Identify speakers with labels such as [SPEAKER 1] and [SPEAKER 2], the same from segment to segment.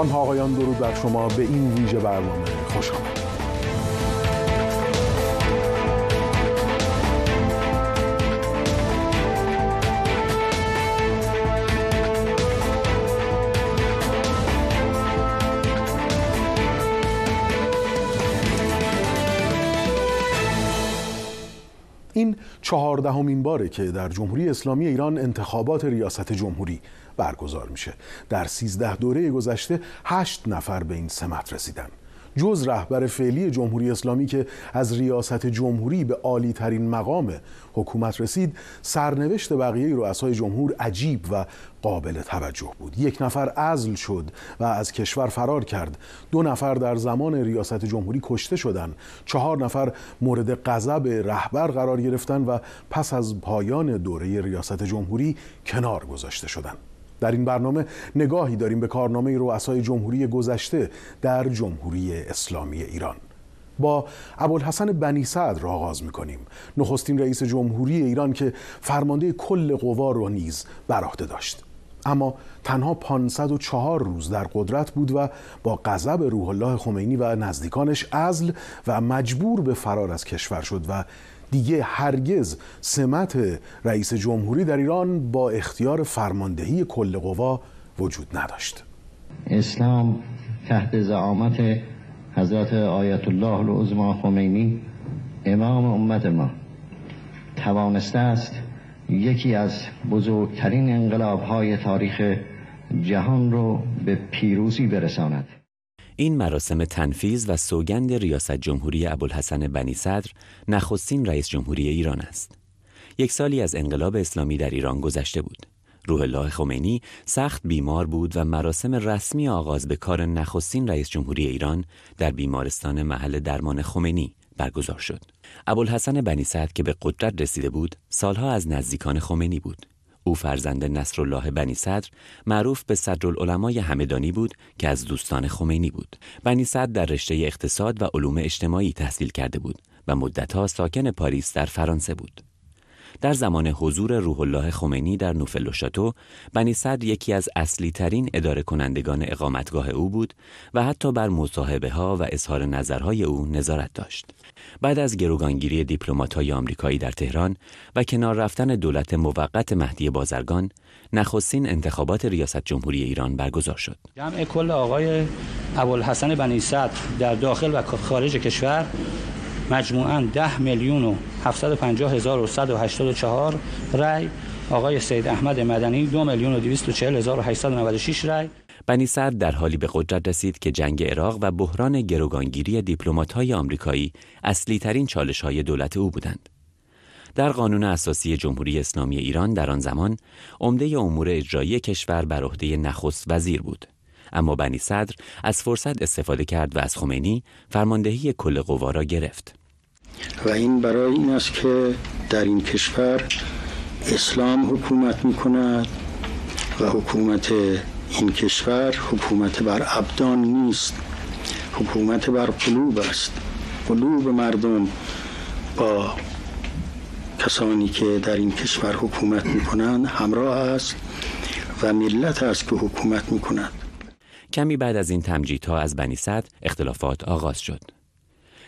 [SPEAKER 1] خانم آقایان درود بر شما به این ویژه برنامه خوش آمد این چهاردهمین باره که در جمهوری اسلامی ایران انتخابات ریاست جمهوری برگزار میشه در سیزده دوره گذشته 8 نفر به این سمت رسیدن جز رهبر فعلی جمهوری اسلامی که از ریاست جمهوری به عالی ترین مقام حکومت رسید سرنوشت بقیه رؤسای جمهور عجیب و قابل توجه بود یک نفر ازل شد و از کشور فرار کرد دو نفر در زمان ریاست جمهوری کشته شدند چهار نفر مورد غضب رهبر قرار گرفتند و پس از پایان دوره ریاست جمهوری کنار گذاشته شدند در این برنامه نگاهی داریم به کارنامه رؤسای جمهوری گذشته در جمهوری اسلامی ایران با ابوالحسن بنی صدر آغاز میکنیم نخستین رئیس جمهوری ایران که فرمانده کل قوا را نیز بر عهده داشت اما تنها 504 روز در قدرت بود و با غضب روح الله خمینی و نزدیکانش ازل و مجبور به فرار از کشور شد و دیگه هرگز سمت رئیس جمهوری در ایران با اختیار فرماندهی کل قوا وجود نداشت
[SPEAKER 2] اسلام تحت زعامت حضرت آیت الله العظما خمینی امام امت ما توانسته است یکی از بزرگترین انقلاب های تاریخ جهان رو به پیروزی
[SPEAKER 1] برساند
[SPEAKER 3] این مراسم تنفیز و سوگند ریاست جمهوری ابوالحسن بنی صدر نخستین رئیس جمهوری ایران است. یک سالی از انقلاب اسلامی در ایران گذشته بود. روح الله خمینی سخت بیمار بود و مراسم رسمی آغاز به کار نخستین رئیس جمهوری ایران در بیمارستان محل درمان خمینی برگزار شد. ابوالحسن بنی صدر که به قدرت رسیده بود، سالها از نزدیکان خمینی بود. او فرزند نصرالله بنی صدر معروف به صدرالعلمای همدانی بود که از دوستان خمینی بود بنی صدر در رشته اقتصاد و علوم اجتماعی تحصیل کرده بود و مدتها ساکن پاریس در فرانسه بود در زمان حضور روح الله خمینی در نوفل و شاتو بنی صدر یکی از اصلی ترین اداره کنندگان اقامتگاه او بود و حتی بر مصاحبه ها و اظهار نظرهای او نظارت داشت بعد از گروگانگیری دیپلمات های آمریکایی در تهران و کنار رفتن دولت موقت مهدی بازرگان نخستین انتخابات ریاست جمهوری ایران برگزار شد
[SPEAKER 2] جمع کل آقای ابوالحسن بنی صدر در داخل و خارج کشور مجموعاً 10 میلیون و 750 هزار و رای
[SPEAKER 3] آقای سید احمد مدنی 2 میلیون و 240 هزار و رای بنی صدر در حالی به قدرت رسید که جنگ عراق و بحران گروگانگیری های آمریکایی اصلی ترین چالش های دولت او بودند. در قانون اساسی جمهوری اسلامی ایران در آن زمان عمده امور اجرایی کشور بر عهده نخست وزیر بود اما بنی صدر از فرصت استفاده کرد و از خمینی فرماندهی کل قوا را گرفت
[SPEAKER 4] و این برای این است که در این کشور اسلام حکومت می کند و حکومت این کشور حکومت بر ابدان نیست حکومت بر قلوب است قلوب مردم با کسانی که در این کشور حکومت می کنند همراه است و ملت است که حکومت می کند
[SPEAKER 3] کمی بعد از این تمجیدها از بنی اختلافات آغاز شد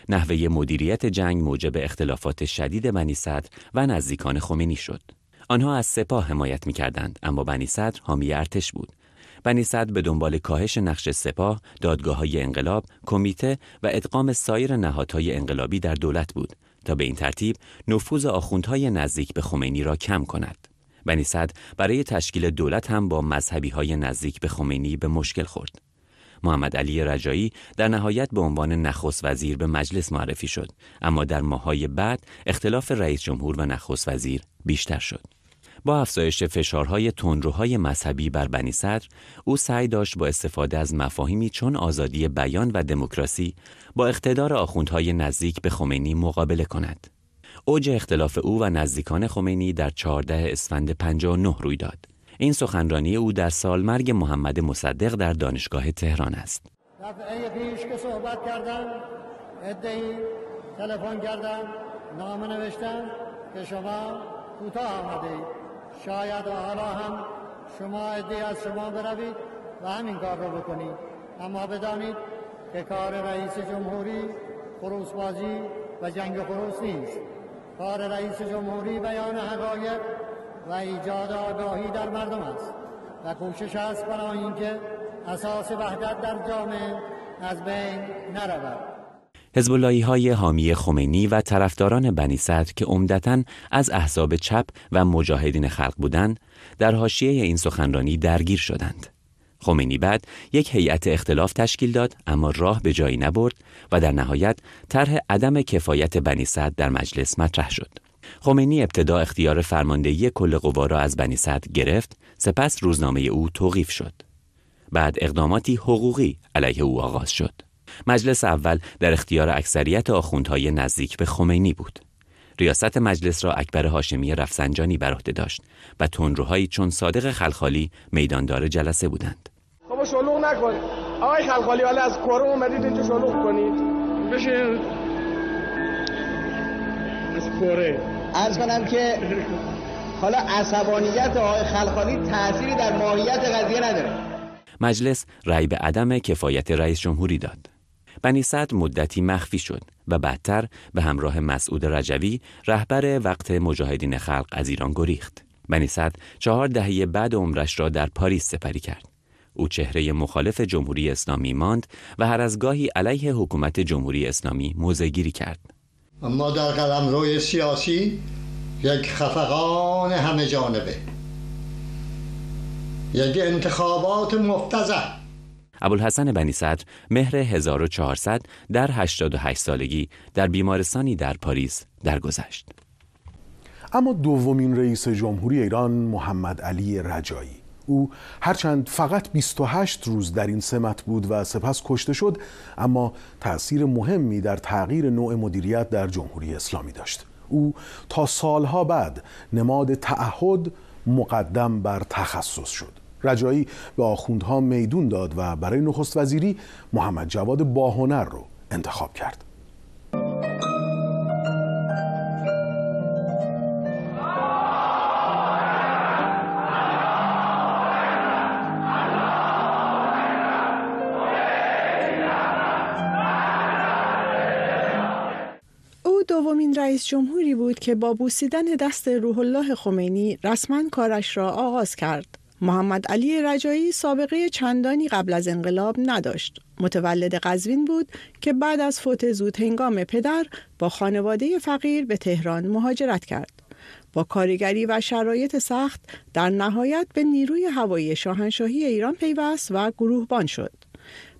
[SPEAKER 3] نحوه مدیریت جنگ موجب اختلافات شدید بنی صدر و نزدیکان خمینی شد. آنها از سپاه حمایت میکردند اما بنی صدر حامی ارتش بود. بنی صدر به دنبال کاهش نقش سپاه، دادگاه های انقلاب، کمیته و ادغام سایر نهادهای انقلابی در دولت بود تا به این ترتیب نفوذ آخوندهای نزدیک به خمینی را کم کند. بنی صدر برای تشکیل دولت هم با مذهبی های نزدیک به خمینی به مشکل خورد. محمد علی رجایی در نهایت به عنوان نخست وزیر به مجلس معرفی شد اما در ماهای بعد اختلاف رئیس جمهور و نخست وزیر بیشتر شد با افزایش فشارهای تندروهای مذهبی بر بنی صدر او سعی داشت با استفاده از مفاهیمی چون آزادی بیان و دموکراسی با اقتدار آخوندهای نزدیک به خمینی مقابله کند اوج اختلاف او و نزدیکان خمینی در 14 اسفند 59 روی داد این سخنرانی او در سالمرگ محمد مصدق در دانشگاه تهران است
[SPEAKER 2] دفعه پیش که صحبت کردم ادهی تلفن کردم نامه نوشتم که شما کوتاه ای شاید و هم شما ادهی از شما بروید و همین کار رو بکنید اما بدانید که کار رئیس جمهوری خروسبازی و جنگ خروس نیست کار رئیس جمهوری بیان حقایق و ایجاد آگاهی در مردم است و کوشش است برای اینکه اساس وحدت در جامعه از بین نرود
[SPEAKER 3] هزبالایی های حامی خمینی و طرفداران بنی صدر که عمدتا از احزاب چپ و مجاهدین خلق بودند در حاشیه این سخنرانی درگیر شدند خمینی بعد یک هیئت اختلاف تشکیل داد اما راه به جایی نبرد و در نهایت طرح عدم کفایت بنی صدر در مجلس مطرح شد خمینی ابتدا اختیار فرماندهی کل قوا را از بنی صدر گرفت سپس روزنامه او توقیف شد بعد اقداماتی حقوقی علیه او آغاز شد مجلس اول در اختیار اکثریت آخوندهای نزدیک به خمینی بود ریاست مجلس را اکبر هاشمی رفسنجانی بر عهده داشت و تندروهایی چون صادق خلخالی میداندار جلسه بودند
[SPEAKER 1] خب شلوغ نکن آقای خلخالی حالا از کره اومدید اینجا شلوغ کنید بشین
[SPEAKER 4] از ارز کنم که حالا عصبانیت آقای خلخالی تأثیری در ماهیت قضیه نداره
[SPEAKER 3] مجلس رأی به عدم کفایت رئیس جمهوری داد بنی صد مدتی مخفی شد و بعدتر به همراه مسعود رجوی رهبر وقت مجاهدین خلق از ایران گریخت بنی صد چهار دهه بعد عمرش را در پاریس سپری کرد او چهره مخالف جمهوری اسلامی ماند و هر از گاهی علیه حکومت جمهوری اسلامی موزگیری کرد
[SPEAKER 2] ما در قلم روی سیاسی یک خفقان همه جانبه یک انتخابات مفتزه
[SPEAKER 3] ابوالحسن بنی صدر مهر 1400 در 88 سالگی در بیمارستانی در پاریس درگذشت.
[SPEAKER 1] اما دومین رئیس جمهوری ایران محمد علی رجایی او هرچند فقط 28 روز در این سمت بود و سپس کشته شد اما تأثیر مهمی در تغییر نوع مدیریت در جمهوری اسلامی داشت او تا سالها بعد نماد تعهد مقدم بر تخصص شد رجایی به آخوندها میدون داد و برای نخست وزیری محمد جواد باهنر رو انتخاب کرد
[SPEAKER 5] دومین رئیس جمهوری بود که با بوسیدن دست روح الله خمینی رسما کارش را آغاز کرد. محمد علی رجایی سابقه چندانی قبل از انقلاب نداشت. متولد قزوین بود که بعد از فوت زود هنگام پدر با خانواده فقیر به تهران مهاجرت کرد. با کارگری و شرایط سخت در نهایت به نیروی هوایی شاهنشاهی ایران پیوست و گروهبان شد.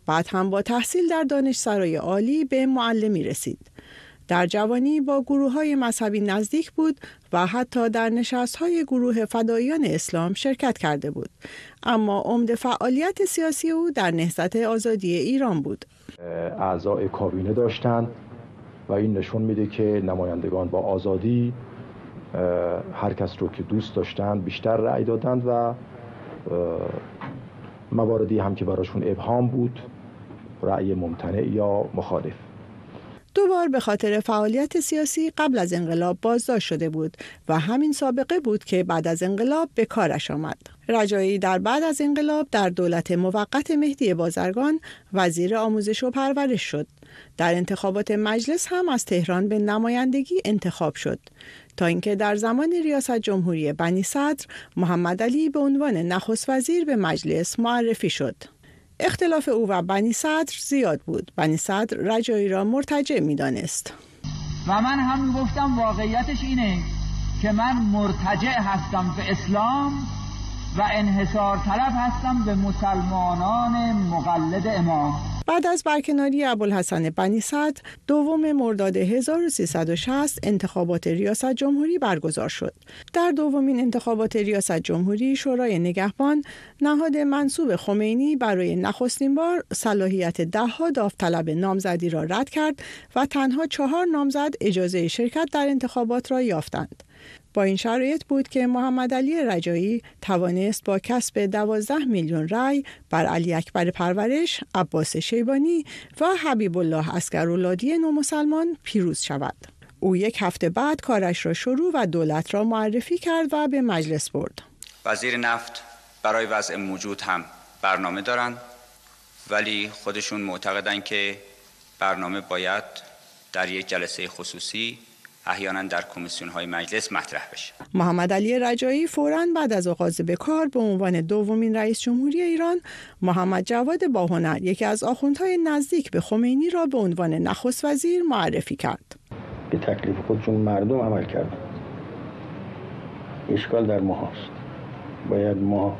[SPEAKER 5] بعد هم با تحصیل در دانشسرای عالی به معلمی رسید. در جوانی با گروه های مذهبی نزدیک بود و حتی در نشست های گروه فدایان اسلام شرکت کرده بود اما عمد فعالیت سیاسی او در نهضت آزادی ایران بود
[SPEAKER 4] اعضای کابینه داشتند و این نشون میده که نمایندگان با آزادی هر کس رو که دوست داشتند بیشتر رأی دادند و مواردی هم که براشون ابهام بود رأی ممتنع یا مخالف
[SPEAKER 5] دو بار به خاطر فعالیت سیاسی قبل از انقلاب بازداشت شده بود و همین سابقه بود که بعد از انقلاب به کارش آمد. رجایی در بعد از انقلاب در دولت موقت مهدی بازرگان وزیر آموزش و پرورش شد. در انتخابات مجلس هم از تهران به نمایندگی انتخاب شد تا اینکه در زمان ریاست جمهوری بنی صدر محمد علی به عنوان نخست وزیر به مجلس معرفی شد. اختلاف او و بنی صدر زیاد بود بنی صدر رجایی را مرتجع میدانست
[SPEAKER 6] و من هم گفتم واقعیتش اینه که من مرتجع هستم به اسلام و انحصار طلب هستم به مسلمانان مقلد
[SPEAKER 5] امام بعد از برکناری ابوالحسن بنی صدر دوم مرداد 1360 انتخابات ریاست جمهوری برگزار شد در دومین انتخابات ریاست جمهوری شورای نگهبان نهاد منصوب خمینی برای نخستین بار صلاحیت دهها داوطلب نامزدی را رد کرد و تنها چهار نامزد اجازه شرکت در انتخابات را یافتند با این شرایط بود که محمد علی رجایی توانست با کسب 12 میلیون رای بر علی اکبر پرورش، عباس شیبانی و حبیب الله نو نومسلمان پیروز شود. او یک هفته بعد کارش را شروع و دولت را معرفی کرد و به مجلس برد.
[SPEAKER 7] وزیر نفت برای وضع موجود هم برنامه دارند ولی خودشون معتقدن که برنامه باید در یک جلسه خصوصی احیانا در کمیسیون های مجلس مطرح بشه
[SPEAKER 5] محمد علی رجایی فورا بعد از آغاز به کار به عنوان دومین رئیس جمهوری ایران محمد جواد باهنر یکی از آخوندهای نزدیک به خمینی را به عنوان نخست وزیر معرفی کرد
[SPEAKER 4] به تکلیف خودشون مردم عمل کردن اشکال در ما هست باید ما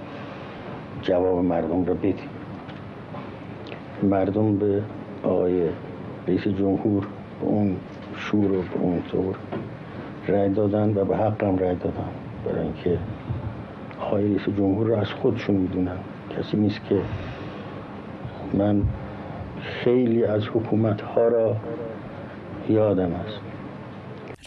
[SPEAKER 4] جواب مردم را بدیم مردم به آقای رئیس جمهور اون شور و اونطور رأی دادن و به حقم رأی دادن برای اینکه رئیس جمهور رو از خودشون میدونن کسی نیست که من خیلی از حکومت ها را یادم است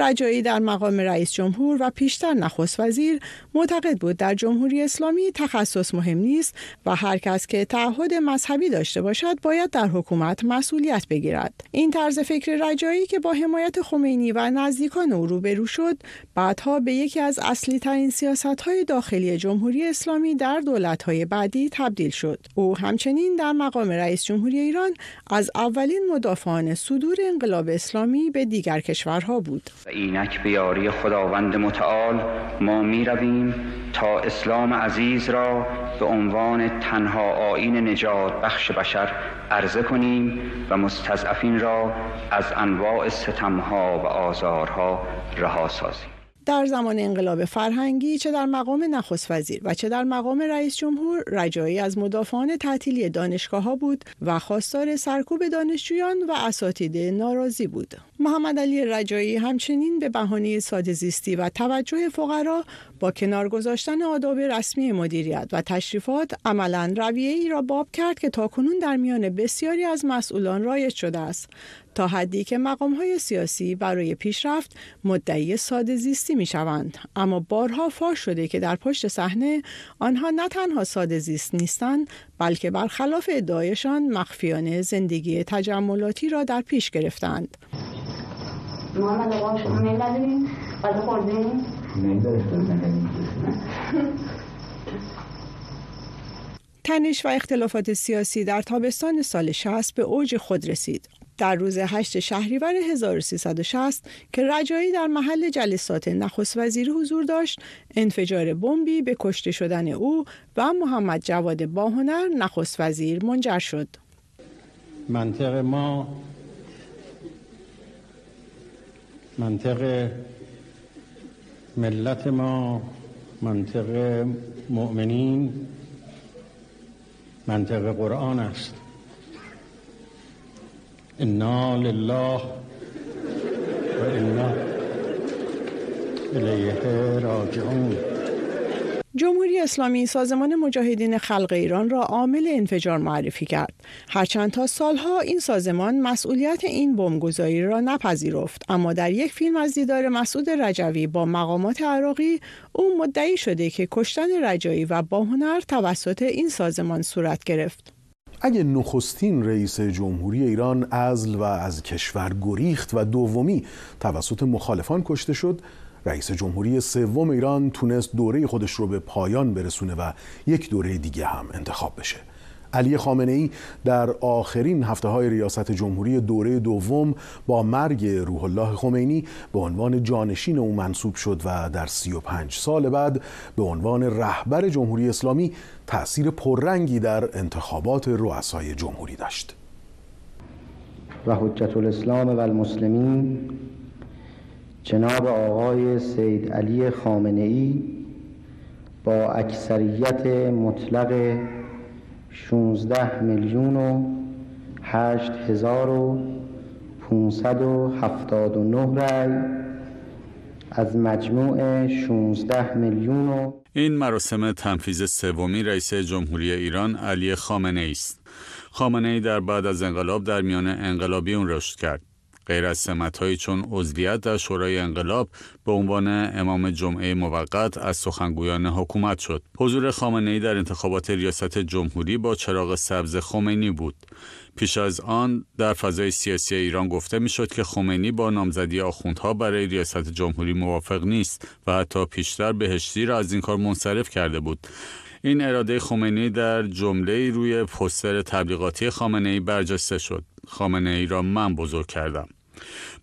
[SPEAKER 5] رجایی در مقام رئیس جمهور و پیشتر نخست وزیر معتقد بود در جمهوری اسلامی تخصص مهم نیست و هر کس که تعهد مذهبی داشته باشد باید در حکومت مسئولیت بگیرد این طرز فکر رجایی که با حمایت خمینی و نزدیکان او روبرو شد بعدها به یکی از اصلی ترین سیاست های داخلی جمهوری اسلامی در دولت های بعدی تبدیل شد او همچنین در مقام رئیس جمهوری ایران از اولین مدافعان صدور انقلاب اسلامی به دیگر کشورها بود
[SPEAKER 7] و اینک به یاری خداوند متعال ما می رویم تا اسلام عزیز را به عنوان تنها آین نجات بخش بشر عرضه کنیم و مستضعفین را از انواع ستمها و آزارها رها سازیم
[SPEAKER 5] در زمان انقلاب فرهنگی چه در مقام نخست وزیر و چه در مقام رئیس جمهور رجایی از مدافعان تعطیلی دانشگاه ها بود و خواستار سرکوب دانشجویان و اساتید ناراضی بود محمد علی رجایی همچنین به بهانه ساده زیستی و توجه فقرا با کنار گذاشتن آداب رسمی مدیریت و تشریفات عملا رویه ای را باب کرد که تاکنون در میان بسیاری از مسئولان رایج شده است تا حدی که مقام های سیاسی برای پیشرفت مدعی ساده زیستی می شوند اما بارها فاش شده که در پشت صحنه آنها نه تنها ساده زیست نیستند بلکه برخلاف ادعایشان مخفیانه زندگی تجملاتی را در پیش گرفتند تنش و اختلافات سیاسی در تابستان سال 60 به اوج خود رسید. در روز 8 شهریور 1360 که رجایی در محل جلسات نخست وزیر حضور داشت انفجار بمبی به کشته شدن او و محمد جواد باهنر نخست وزیر منجر شد
[SPEAKER 4] منطق ما منطق ملت ما منطق مؤمنین منطق قرآن است انا لله و انا الیه راجعون
[SPEAKER 5] جمهوری اسلامی سازمان مجاهدین خلق ایران را عامل انفجار معرفی کرد هرچند تا سالها این سازمان مسئولیت این بمبگذاری را نپذیرفت اما در یک فیلم از دیدار مسعود رجوی با مقامات عراقی او مدعی شده که کشتن رجایی و باهنر توسط این سازمان صورت گرفت
[SPEAKER 1] اگه نخستین رئیس جمهوری ایران ازل و از کشور گریخت و دومی توسط مخالفان کشته شد رئیس جمهوری سوم ایران تونست دوره خودش رو به پایان برسونه و یک دوره دیگه هم انتخاب بشه علی خامنه ای در آخرین هفته های ریاست جمهوری دوره دوم با مرگ روح الله خمینی به عنوان جانشین او منصوب شد و در 35 سال بعد به عنوان رهبر جمهوری اسلامی تأثیر پررنگی در انتخابات رؤسای جمهوری داشت و حجت الاسلام و المسلمین
[SPEAKER 4] جناب آقای سید علی خامنه ای با اکثریت مطلق 16 میلیون و 8579 رأی از مجموع 16 میلیون و
[SPEAKER 7] این مراسم تنفیز سومی رئیس جمهوری ایران علی خامنه است. خامنه ای در بعد از انقلاب در میان انقلابیون رشد کرد. غیر از سمتهایی چون عضویت در شورای انقلاب به عنوان امام جمعه موقت از سخنگویان حکومت شد حضور خامنه ای در انتخابات ریاست جمهوری با چراغ سبز خمینی بود پیش از آن در فضای سیاسی ایران گفته میشد که خمینی با نامزدی آخوندها برای ریاست جمهوری موافق نیست و حتی پیشتر بهشتی را از این کار منصرف کرده بود این اراده خمینی در جمله روی پستر تبلیغاتی خامنه ای برجسته شد خامنه ای را من بزرگ کردم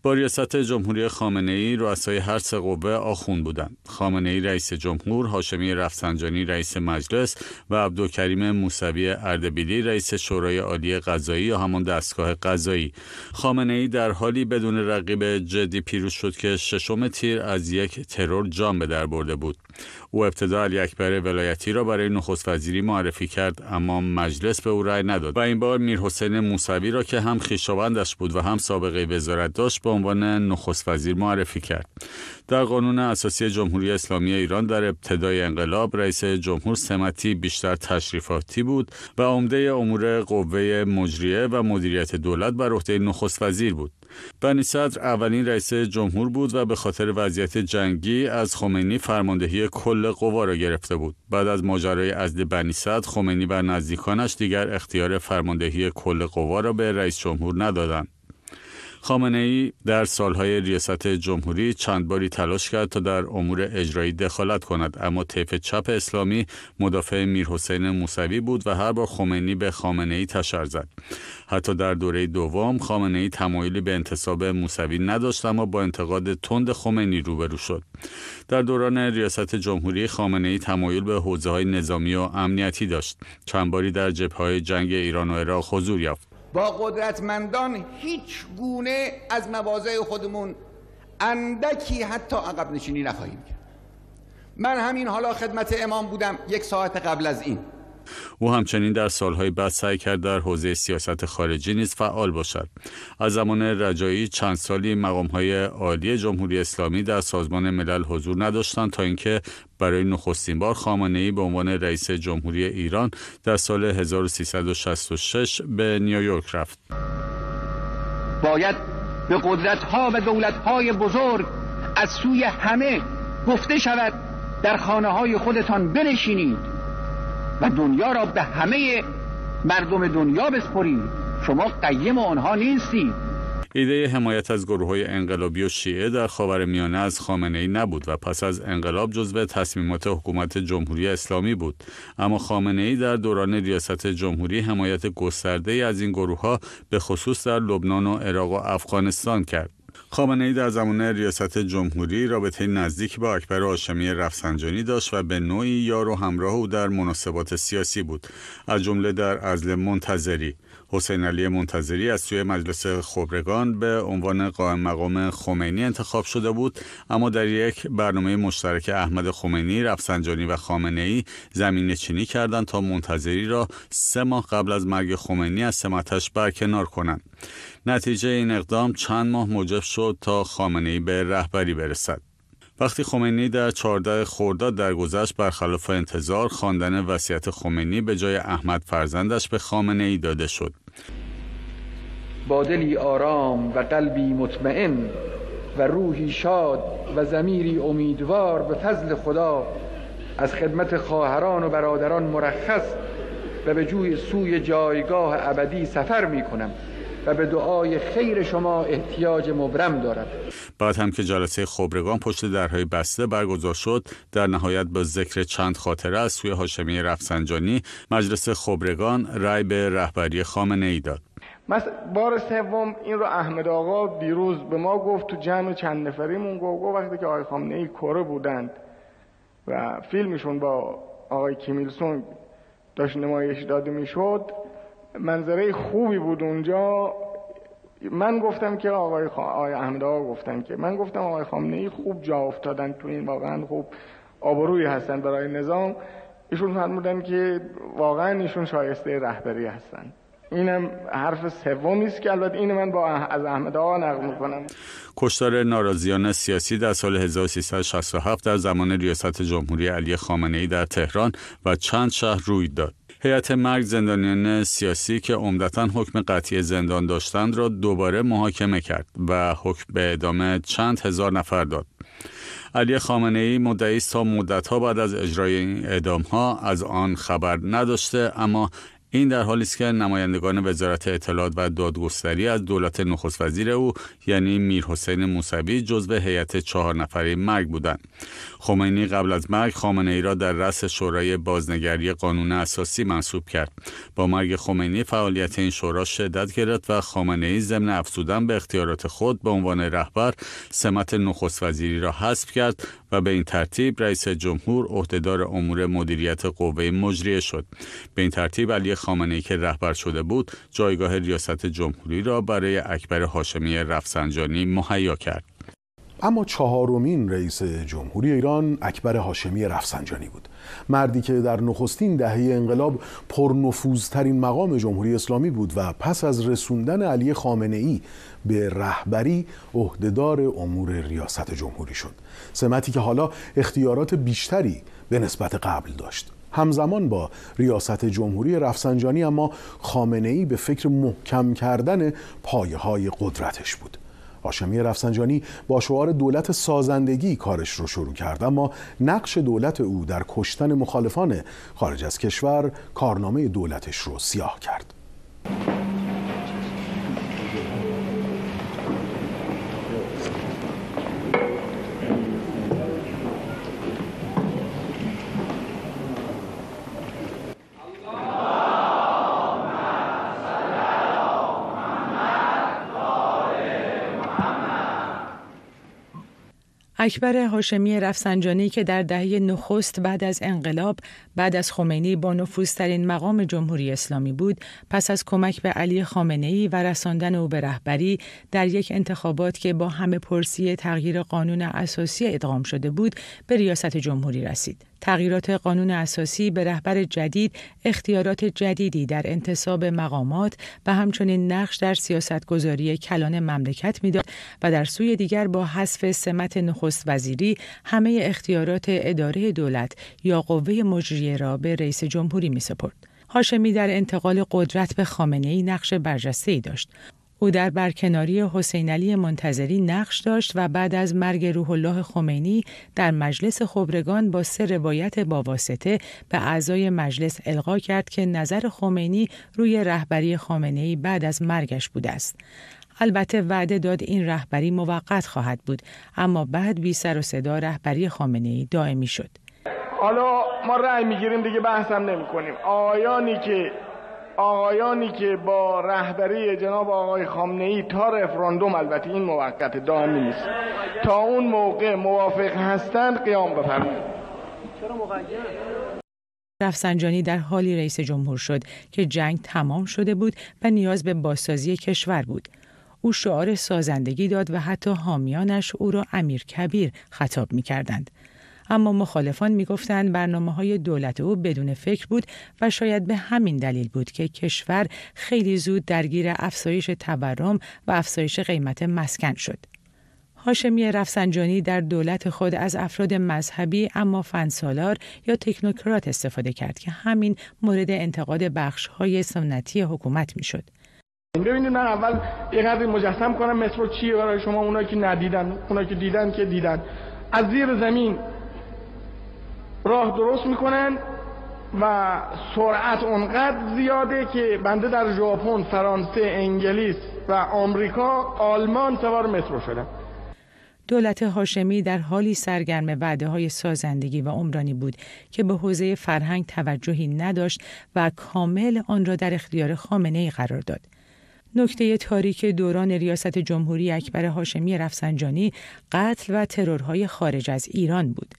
[SPEAKER 7] با ریاست جمهوری خامنه ای رؤسای هر سه قوه آخون بودند. خامنه ای رئیس جمهور، هاشمی رفسنجانی رئیس مجلس و عبدالکریم موسوی اردبیلی رئیس شورای عالی قضایی یا همان دستگاه قضایی. خامنه ای در حالی بدون رقیب جدی پیروز شد که ششم تیر از یک ترور جان به در برده بود. او ابتدا علی اکبر ولایتی را برای نخست وزیری معرفی کرد اما مجلس به او رأی نداد و این بار میر حسین موسوی را که هم خویشاوندش بود و هم سابقه وزارت داشت به عنوان نخست وزیر معرفی کرد در قانون اساسی جمهوری اسلامی ایران در ابتدای انقلاب رئیس جمهور سمتی بیشتر تشریفاتی بود و عمده امور قوه مجریه و مدیریت دولت بر عهده نخست وزیر بود بنی صدر اولین رئیس جمهور بود و به خاطر وضعیت جنگی از خمینی فرماندهی کل قوا را گرفته بود بعد از ماجرای ازد بنی صدر خمینی و نزدیکانش دیگر اختیار فرماندهی کل قوا را به رئیس جمهور ندادند خامنه ای در سالهای ریاست جمهوری چند باری تلاش کرد تا در امور اجرایی دخالت کند اما طیف چپ اسلامی مدافع میرحسین موسوی بود و هر بار خمینی به خامنه ای تشر زد حتی در دوره دوم خامنه ای تمایلی به انتصاب موسوی نداشت اما با انتقاد تند خمینی روبرو شد در دوران ریاست جمهوری خامنه ای تمایل به حوزه های نظامی و امنیتی داشت چند باری در جبهه جنگ ایران و عراق حضور یافت
[SPEAKER 8] با قدرتمندان هیچ گونه از مواضع خودمون اندکی حتی عقب نشینی نخواهیم کرد من همین حالا خدمت امام بودم یک ساعت قبل از این
[SPEAKER 7] او همچنین در سالهای بعد سعی کرد در حوزه سیاست خارجی نیز فعال باشد از زمان رجایی چند سالی مقامهای عالی جمهوری اسلامی در سازمان ملل حضور نداشتند تا اینکه برای نخستین بار خامنه ای به عنوان رئیس جمهوری ایران در سال 1366 به نیویورک رفت
[SPEAKER 8] باید به قدرت ها و دولت های بزرگ از سوی همه گفته شود در خانه های خودتان بنشینید و دنیا را به همه مردم دنیا بسپرید
[SPEAKER 4] شما قیم آنها نیستید
[SPEAKER 7] ایده حمایت از گروه های انقلابی و شیعه در خاور میانه از خامنه ای نبود و پس از انقلاب جزو تصمیمات حکومت جمهوری اسلامی بود اما خامنه ای در دوران ریاست جمهوری حمایت گسترده ای از این گروه ها به خصوص در لبنان و عراق و افغانستان کرد خامنه ای در زمان ریاست جمهوری رابطه نزدیک با اکبر آشمی رفسنجانی داشت و به نوعی یار و همراه او در مناسبات سیاسی بود از جمله در ازل منتظری حسین علی منتظری از سوی مجلس خبرگان به عنوان قائم مقام خمینی انتخاب شده بود اما در یک برنامه مشترک احمد خمینی رفسنجانی و خامنه ای زمین چینی کردند تا منتظری را سه ماه قبل از مرگ خمینی از سمتش برکنار کنند نتیجه این اقدام چند ماه موجب شد تا ای به رهبری برسد. وقتی خمینی در 14 خرداد درگذشت برخلاف انتظار خواندن وصیت خمینی به جای احمد فرزندش به خامنه ای داده شد.
[SPEAKER 8] با دلی آرام و قلبی مطمئن و روحی شاد و زمیری امیدوار به فضل خدا از خدمت خواهران و برادران مرخص و به جوی سوی جایگاه ابدی سفر می کنم و به دعای خیر شما احتیاج مبرم دارد
[SPEAKER 7] بعد هم که جلسه خبرگان پشت درهای بسته برگزار شد در نهایت با ذکر چند خاطره از سوی هاشمی رفسنجانی مجلس خبرگان رأی به رهبری خامنه ای داد
[SPEAKER 4] بار سوم این رو احمد آقا دیروز به ما گفت تو جمع چند نفریمون گفت گفت وقتی که آقای خامنه ای کره بودند و فیلمشون با آقای کیمیلسون داشت نمایش داده میشد منظره خوبی بود اونجا من گفتم که آقای خا... آقای که من گفتم آقای خامنه ای خوب جا افتادن تو این واقعا خوب آبرویی هستن برای نظام ایشون فرمودن که واقعا ایشون شایسته رهبری هستن اینم حرف سومی است که البته این من با از احمد آقا نقل میکنم
[SPEAKER 7] کشتار ناراضیان سیاسی در سال 1367 در زمان ریاست جمهوری علی خامنه ای در تهران و چند شهر روی داد هیئت مرگ زندانیان سیاسی که عمدتا حکم قطعی زندان داشتند را دوباره محاکمه کرد و حکم به ادامه چند هزار نفر داد. علی خامنه ای مدعی است تا مدتها بعد از اجرای این اعدام ها از آن خبر نداشته اما این در حالی است که نمایندگان وزارت اطلاعات و دادگستری از دولت نخست وزیر او یعنی میر حسین موسوی جزو هیئت چهار نفره مرگ بودند خمینی قبل از مرگ خامنه ای را در رأس شورای بازنگری قانون اساسی منصوب کرد با مرگ خمینی فعالیت این شورا شدت گرفت و خامنه ای ضمن افزودن به اختیارات خود به عنوان رهبر سمت نخست وزیری را حذف کرد و به این ترتیب رئیس جمهور عهدهدار امور مدیریت قوه مجریه شد به این ترتیب علی خامنه ای که رهبر شده بود جایگاه ریاست جمهوری را برای اکبر هاشمی رفسنجانی مهیا کرد
[SPEAKER 1] اما چهارمین رئیس جمهوری ایران اکبر هاشمی رفسنجانی بود مردی که در نخستین دهه انقلاب پرنفوذترین مقام جمهوری اسلامی بود و پس از رسوندن علی خامنه ای به رهبری عهدهدار امور ریاست جمهوری شد سمتی که حالا اختیارات بیشتری به نسبت قبل داشت همزمان با ریاست جمهوری رفسنجانی اما خامنه ای به فکر محکم کردن پایه های قدرتش بود آشمی رفسنجانی با شعار دولت سازندگی کارش رو شروع کرد اما نقش دولت او در کشتن مخالفان خارج از کشور کارنامه دولتش رو سیاه کرد
[SPEAKER 9] اکبر هاشمی رفسنجانی که در دهه نخست بعد از انقلاب بعد از خمینی با نفوذترین مقام جمهوری اسلامی بود پس از کمک به علی خامنه ای و رساندن او به رهبری در یک انتخابات که با همه پرسی تغییر قانون اساسی ادغام شده بود به ریاست جمهوری رسید تغییرات قانون اساسی به رهبر جدید اختیارات جدیدی در انتصاب مقامات و همچنین نقش در سیاستگذاری کلان مملکت میداد و در سوی دیگر با حذف سمت نخست وزیری همه اختیارات اداره دولت یا قوه مجریه را به رئیس جمهوری می سپرد. هاشمی در انتقال قدرت به خامنه ای نقش برجسته ای داشت. او در برکناری حسین علی منتظری نقش داشت و بعد از مرگ روح الله خمینی در مجلس خبرگان با سه روایت با به اعضای مجلس القا کرد که نظر خمینی روی رهبری خامنه ای بعد از مرگش بوده است. البته وعده داد این رهبری موقت خواهد بود اما بعد بی سر و صدا رهبری خامنه ای دائمی شد.
[SPEAKER 1] حالا ما رأی
[SPEAKER 4] میگیریم دیگه بحثم نمی کنیم. آیانی که آقایانی که با رهبری جناب آقای خامنه ای تا رفراندوم البته این موقت دائمی نیست تا اون موقع موافق هستند قیام بفرمایید
[SPEAKER 8] چرا
[SPEAKER 9] رفسنجانی در حالی رئیس جمهور شد که جنگ تمام شده بود و نیاز به بازسازی کشور بود او شعار سازندگی داد و حتی حامیانش او را امیر کبیر خطاب می کردند. اما مخالفان میگفتند برنامه های دولت او بدون فکر بود و شاید به همین دلیل بود که کشور خیلی زود درگیر افزایش تورم و افزایش قیمت مسکن شد. هاشمی رفسنجانی در دولت خود از افراد مذهبی اما فنسالار یا تکنوکرات استفاده کرد که همین مورد انتقاد بخش های سنتی حکومت میشد.
[SPEAKER 4] ببینید من اول یه قدری مجسم کنم مترو چیه برای شما اونایی که ندیدن اونایی که دیدن که دیدن از زیر زمین راه درست میکنن و سرعت اونقدر زیاده که بنده در ژاپن، فرانسه، انگلیس و آمریکا، آلمان سوار مترو شدم.
[SPEAKER 9] دولت هاشمی در حالی سرگرم وعده های سازندگی و عمرانی بود که به حوزه فرهنگ توجهی نداشت و کامل آن را در اختیار خامنه ای قرار داد. نکته تاریک دوران ریاست جمهوری اکبر هاشمی رفسنجانی قتل و ترورهای خارج از ایران بود.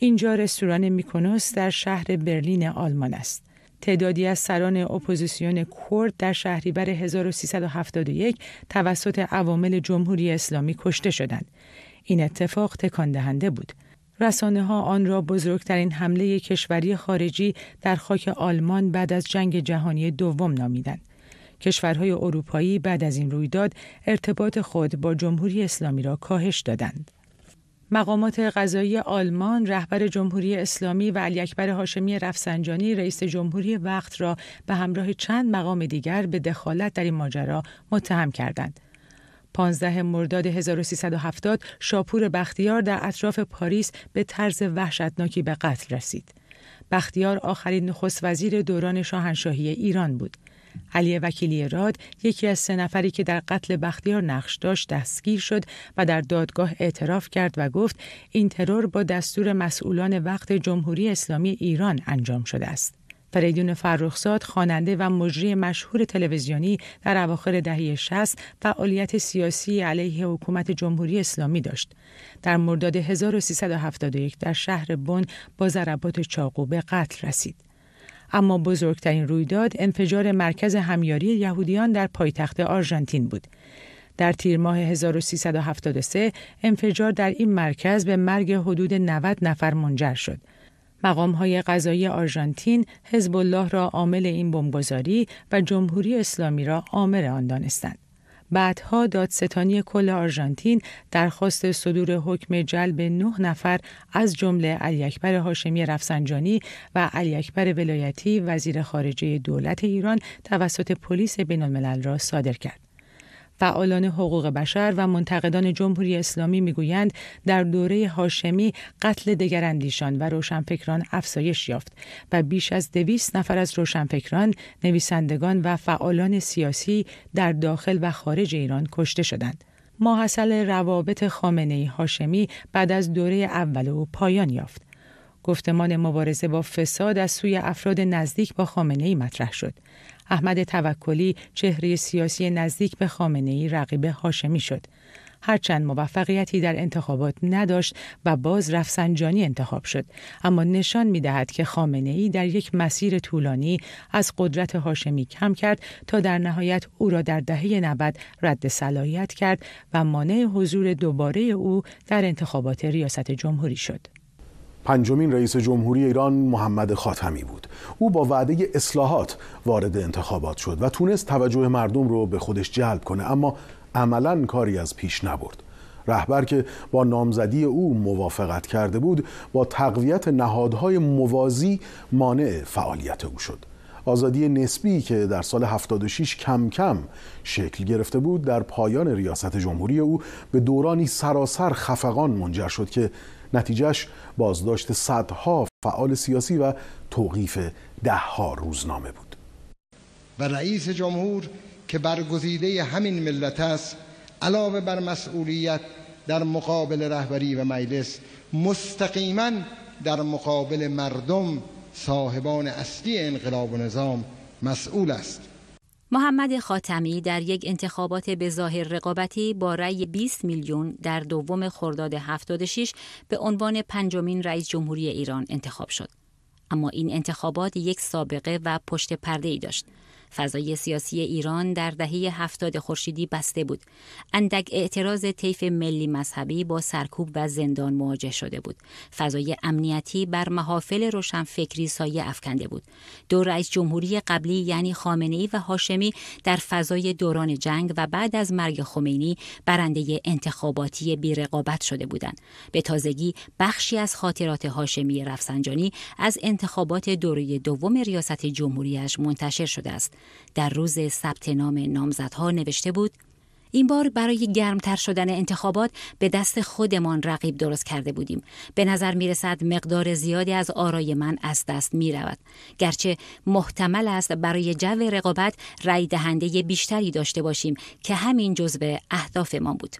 [SPEAKER 9] اینجا رستوران میکونوس در شهر برلین آلمان است. تعدادی از سران اپوزیسیون کرد در شهریور 1371 توسط عوامل جمهوری اسلامی کشته شدند. این اتفاق تکان دهنده بود. رسانه ها آن را بزرگترین حمله کشوری خارجی در خاک آلمان بعد از جنگ جهانی دوم نامیدند. کشورهای اروپایی بعد از این رویداد ارتباط خود با جمهوری اسلامی را کاهش دادند. مقامات قضایی آلمان رهبر جمهوری اسلامی و علی اکبر هاشمی رفسنجانی رئیس جمهوری وقت را به همراه چند مقام دیگر به دخالت در این ماجرا متهم کردند. 15 مرداد 1370 شاپور بختیار در اطراف پاریس به طرز وحشتناکی به قتل رسید. بختیار آخرین نخست وزیر دوران شاهنشاهی ایران بود. علی وکیلی راد یکی از سه نفری که در قتل بختیار نقش داشت دستگیر شد و در دادگاه اعتراف کرد و گفت این ترور با دستور مسئولان وقت جمهوری اسلامی ایران انجام شده است. فریدون فرخزاد خواننده و مجری مشهور تلویزیونی در اواخر دهه 60 فعالیت سیاسی علیه حکومت جمهوری اسلامی داشت. در مرداد 1371 در شهر بن با ضربات چاقو به قتل رسید. اما بزرگترین رویداد انفجار مرکز همیاری یهودیان در پایتخت آرژانتین بود. در تیر ماه 1373 انفجار در این مرکز به مرگ حدود 90 نفر منجر شد. مقام های قضایی آرژانتین حزب الله را عامل این بمبگذاری و جمهوری اسلامی را عامل آن دانستند. بعدها دادستانی کل آرژانتین درخواست صدور حکم جلب نه نفر از جمله علی اکبر هاشمی رفسنجانی و علی اکبر ولایتی وزیر خارجه دولت ایران توسط پلیس بینالملل را صادر کرد. فعالان حقوق بشر و منتقدان جمهوری اسلامی میگویند در دوره هاشمی قتل دگراندیشان و روشنفکران افزایش یافت و بیش از دویست نفر از روشنفکران، نویسندگان و فعالان سیاسی در داخل و خارج ایران کشته شدند. ماحصل روابط خامنه هاشمی بعد از دوره اول او پایان یافت. گفتمان مبارزه با فساد از سوی افراد نزدیک با خامنه ای مطرح شد. احمد توکلی چهره سیاسی نزدیک به خامنه ای رقیب هاشمی شد. هرچند موفقیتی در انتخابات نداشت و باز رفسنجانی انتخاب شد اما نشان می دهد که خامنه ای در یک مسیر طولانی از قدرت هاشمی کم کرد تا در نهایت او را در دهه 90 رد صلاحیت کرد و مانع حضور دوباره او در انتخابات ریاست جمهوری شد.
[SPEAKER 1] پنجمین رئیس جمهوری ایران محمد خاتمی بود او با وعده اصلاحات وارد انتخابات شد و تونست توجه مردم رو به خودش جلب کنه اما عملا کاری از پیش نبرد رهبر که با نامزدی او موافقت کرده بود با تقویت نهادهای موازی مانع فعالیت او شد آزادی نسبی که در سال 76 کم کم شکل گرفته بود در پایان ریاست جمهوری او به دورانی سراسر خفقان منجر شد که نتیجهش بازداشت صدها فعال سیاسی و توقیف دهها روزنامه بود و رئیس جمهور که
[SPEAKER 2] برگزیده همین ملت است علاوه بر مسئولیت در مقابل رهبری و مجلس مستقیما در مقابل مردم صاحبان اصلی انقلاب و نظام مسئول است
[SPEAKER 10] محمد خاتمی در یک انتخابات به ظاهر رقابتی با رأی 20 میلیون در دوم خرداد 76 به عنوان پنجمین رئیس جمهوری ایران انتخاب شد. اما این انتخابات یک سابقه و پشت پرده ای داشت. فضای سیاسی ایران در دهه هفتاد خورشیدی بسته بود اندک اعتراض طیف ملی مذهبی با سرکوب و زندان مواجه شده بود فضای امنیتی بر محافل روشنفکری سایه افکنده بود دو رئیس جمهوری قبلی یعنی خامنه ای و هاشمی در فضای دوران جنگ و بعد از مرگ خمینی برنده انتخاباتی بیرقابت شده بودند به تازگی بخشی از خاطرات هاشمی رفسنجانی از انتخابات دوره دوم ریاست جمهوریش منتشر شده است در روز ثبت نام نامزدها نوشته بود این بار برای گرمتر شدن انتخابات به دست خودمان رقیب درست کرده بودیم. به نظر می رسد مقدار زیادی از آرای من از دست می رود. گرچه محتمل است برای جو رقابت رأی دهنده بیشتری داشته باشیم که همین اهداف اهدافمان بود.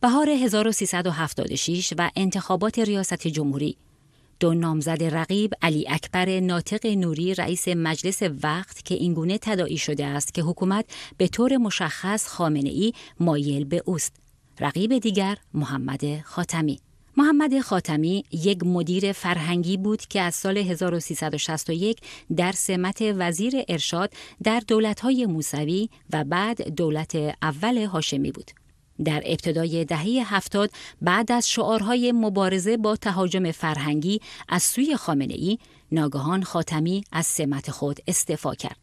[SPEAKER 10] بهار 1376 و انتخابات ریاست جمهوری دو نامزد رقیب علی اکبر ناطق نوری رئیس مجلس وقت که اینگونه تدائی شده است که حکومت به طور مشخص خامنه ای مایل به اوست رقیب دیگر محمد خاتمی محمد خاتمی یک مدیر فرهنگی بود که از سال 1361 در سمت وزیر ارشاد در های موسوی و بعد دولت اول هاشمی بود. در ابتدای دهه هفتاد بعد از شعارهای مبارزه با تهاجم فرهنگی از سوی خامنه ای ناگهان خاتمی از سمت خود استعفا کرد.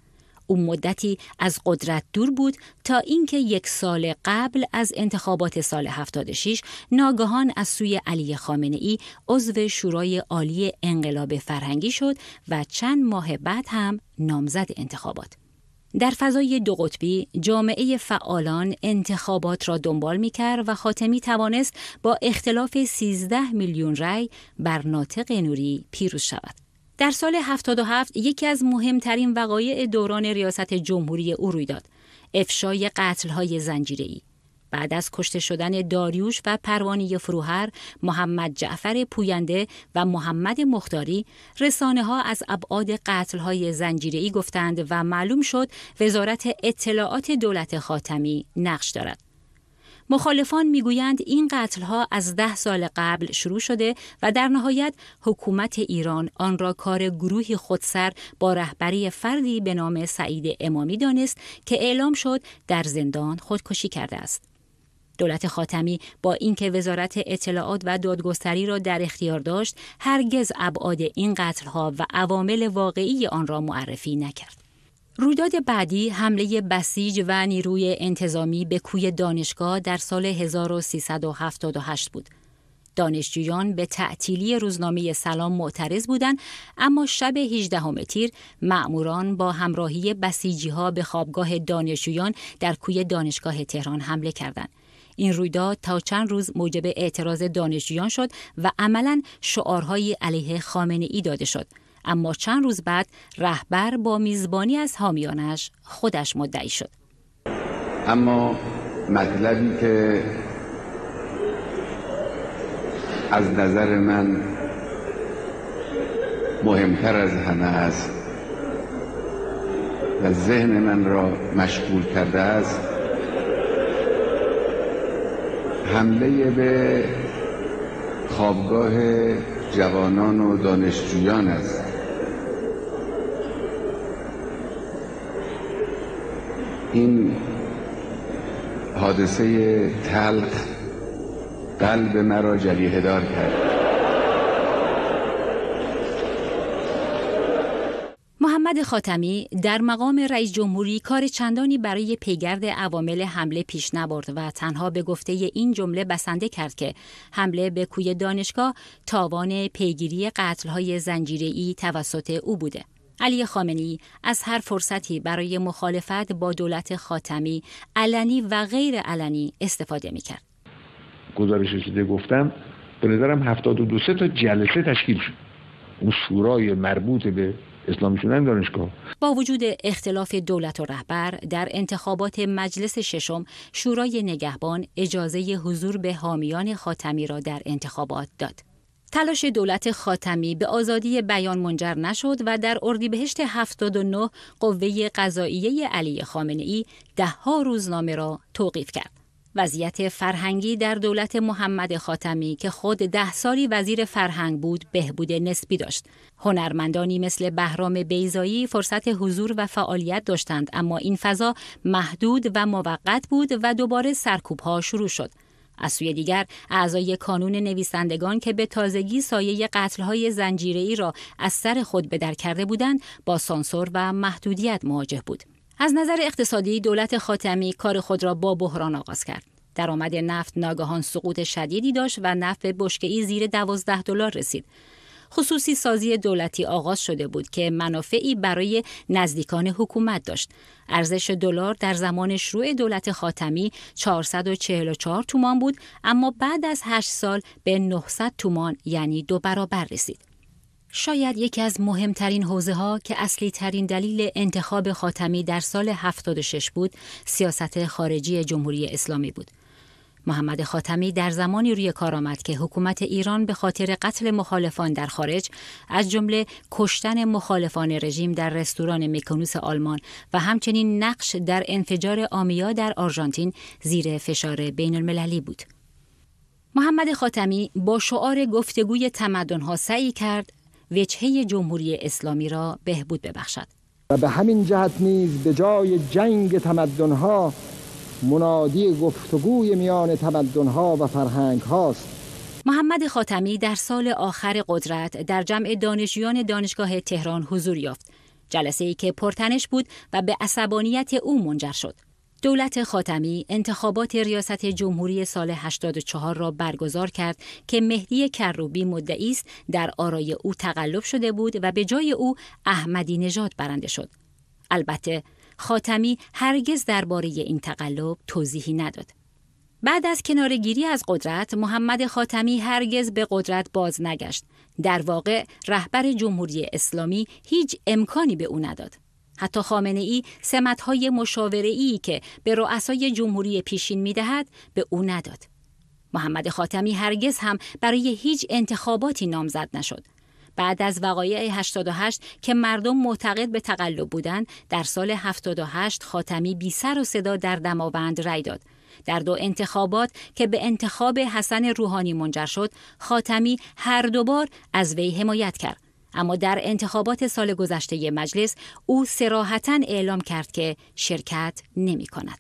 [SPEAKER 10] او مدتی از قدرت دور بود تا اینکه یک سال قبل از انتخابات سال 76 ناگهان از سوی علی خامنه ای عضو شورای عالی انقلاب فرهنگی شد و چند ماه بعد هم نامزد انتخابات در فضای دو قطبی جامعه فعالان انتخابات را دنبال می کرد و خاتمی توانست با اختلاف 13 میلیون رای بر ناطق نوری پیروز شود. در سال 77 یکی از مهمترین وقایع دوران ریاست جمهوری او روی داد افشای قتل های زنجیری بعد از کشته شدن داریوش و پروانی فروهر، محمد جعفر پوینده و محمد مختاری، رسانه ها از ابعاد قتل های زنجیری گفتند و معلوم شد وزارت اطلاعات دولت خاتمی نقش دارد. مخالفان میگویند این قتل ها از ده سال قبل شروع شده و در نهایت حکومت ایران آن را کار گروهی خودسر با رهبری فردی به نام سعید امامی دانست که اعلام شد در زندان خودکشی کرده است. دولت خاتمی با اینکه وزارت اطلاعات و دادگستری را در اختیار داشت هرگز ابعاد این قتلها و عوامل واقعی آن را معرفی نکرد رویداد بعدی حمله بسیج و نیروی انتظامی به کوی دانشگاه در سال 1378 بود. دانشجویان به تعطیلی روزنامه سلام معترض بودند اما شب 18 تیر معموران با همراهی بسیجی ها به خوابگاه دانشجویان در کوی دانشگاه تهران حمله کردند این رویداد تا چند روز موجب اعتراض دانشجویان شد و عملا شعارهای علیه خامنه ای داده شد اما چند روز بعد رهبر با میزبانی از حامیانش خودش مدعی شد
[SPEAKER 2] اما مطلبی که از نظر من مهمتر از همه است و ذهن من را مشغول کرده است حمله به
[SPEAKER 4] خوابگاه جوانان و دانشجویان است این
[SPEAKER 8] حادثه تلخ قلب مرا جلیهدار کرد
[SPEAKER 10] محمد خاتمی در مقام رئیس جمهوری کار چندانی برای پیگرد عوامل حمله پیش نبرد و تنها به گفته این جمله بسنده کرد که حمله به کوی دانشگاه تاوان پیگیری قتلهای ای توسط او بوده. علی خامنی از هر فرصتی برای مخالفت با دولت خاتمی علنی و غیر علنی استفاده می کرد.
[SPEAKER 1] گزارش شده گفتم
[SPEAKER 4] به نظرم 72 تا جلسه تشکیل شد. اون مربوط به
[SPEAKER 10] با وجود اختلاف دولت و رهبر در انتخابات مجلس ششم شورای نگهبان اجازه حضور به حامیان خاتمی را در انتخابات داد تلاش دولت خاتمی به آزادی بیان منجر نشد و در اردیبهشت 79 قوه قضاییه علی خامنه ای ده ها روزنامه را توقیف کرد. وضعیت فرهنگی در دولت محمد خاتمی که خود ده سالی وزیر فرهنگ بود بهبود نسبی داشت. هنرمندانی مثل بهرام بیزایی فرصت حضور و فعالیت داشتند اما این فضا محدود و موقت بود و دوباره سرکوب ها شروع شد. از سوی دیگر اعضای کانون نویسندگان که به تازگی سایه قتلهای ای را از سر خود بدر کرده بودند با سانسور و محدودیت مواجه بود از نظر اقتصادی دولت خاتمی کار خود را با بحران آغاز کرد. درآمد نفت ناگهان سقوط شدیدی داشت و نفت به ای زیر 12 دلار رسید. خصوصی سازی دولتی آغاز شده بود که منافعی برای نزدیکان حکومت داشت. ارزش دلار در زمان شروع دولت خاتمی 444 تومان بود اما بعد از 8 سال به 900 تومان یعنی دو برابر رسید. شاید یکی از مهمترین حوزه ها که اصلی ترین دلیل انتخاب خاتمی در سال 76 بود سیاست خارجی جمهوری اسلامی بود. محمد خاتمی در زمانی روی کار آمد که حکومت ایران به خاطر قتل مخالفان در خارج از جمله کشتن مخالفان رژیم در رستوران میکونوس آلمان و همچنین نقش در انفجار آمیا در آرژانتین زیر فشار بین المللی بود. محمد خاتمی با شعار گفتگوی تمدنها سعی کرد وجهه جمهوری اسلامی را بهبود ببخشد
[SPEAKER 2] و به همین جهت نیز به جای جنگ تمدنها منادی گفتگوی میان تمدنها و فرهنگ هاست
[SPEAKER 10] محمد خاتمی در سال آخر قدرت در جمع دانشجویان دانشگاه تهران حضور یافت جلسه ای که پرتنش بود و به عصبانیت او منجر شد دولت خاتمی انتخابات ریاست جمهوری سال 84 را برگزار کرد که مهدی کروبی مدعی است در آرای او تقلب شده بود و به جای او احمدی نژاد برنده شد. البته خاتمی هرگز درباره این تقلب توضیحی نداد. بعد از کنارگیری از قدرت محمد خاتمی هرگز به قدرت باز نگشت در واقع رهبر جمهوری اسلامی هیچ امکانی به او نداد حتی خامنه ای سمت های مشاوره ای که به رؤسای جمهوری پیشین میدهد به او نداد. محمد خاتمی هرگز هم برای هیچ انتخاباتی نامزد نشد. بعد از وقایع 88 که مردم معتقد به تقلب بودند، در سال 78 خاتمی بی سر و صدا در دماوند رای داد. در دو انتخابات که به انتخاب حسن روحانی منجر شد، خاتمی هر دوبار از وی حمایت کرد. اما در انتخابات سال گذشته مجلس او سراحتا اعلام کرد که شرکت نمی کند.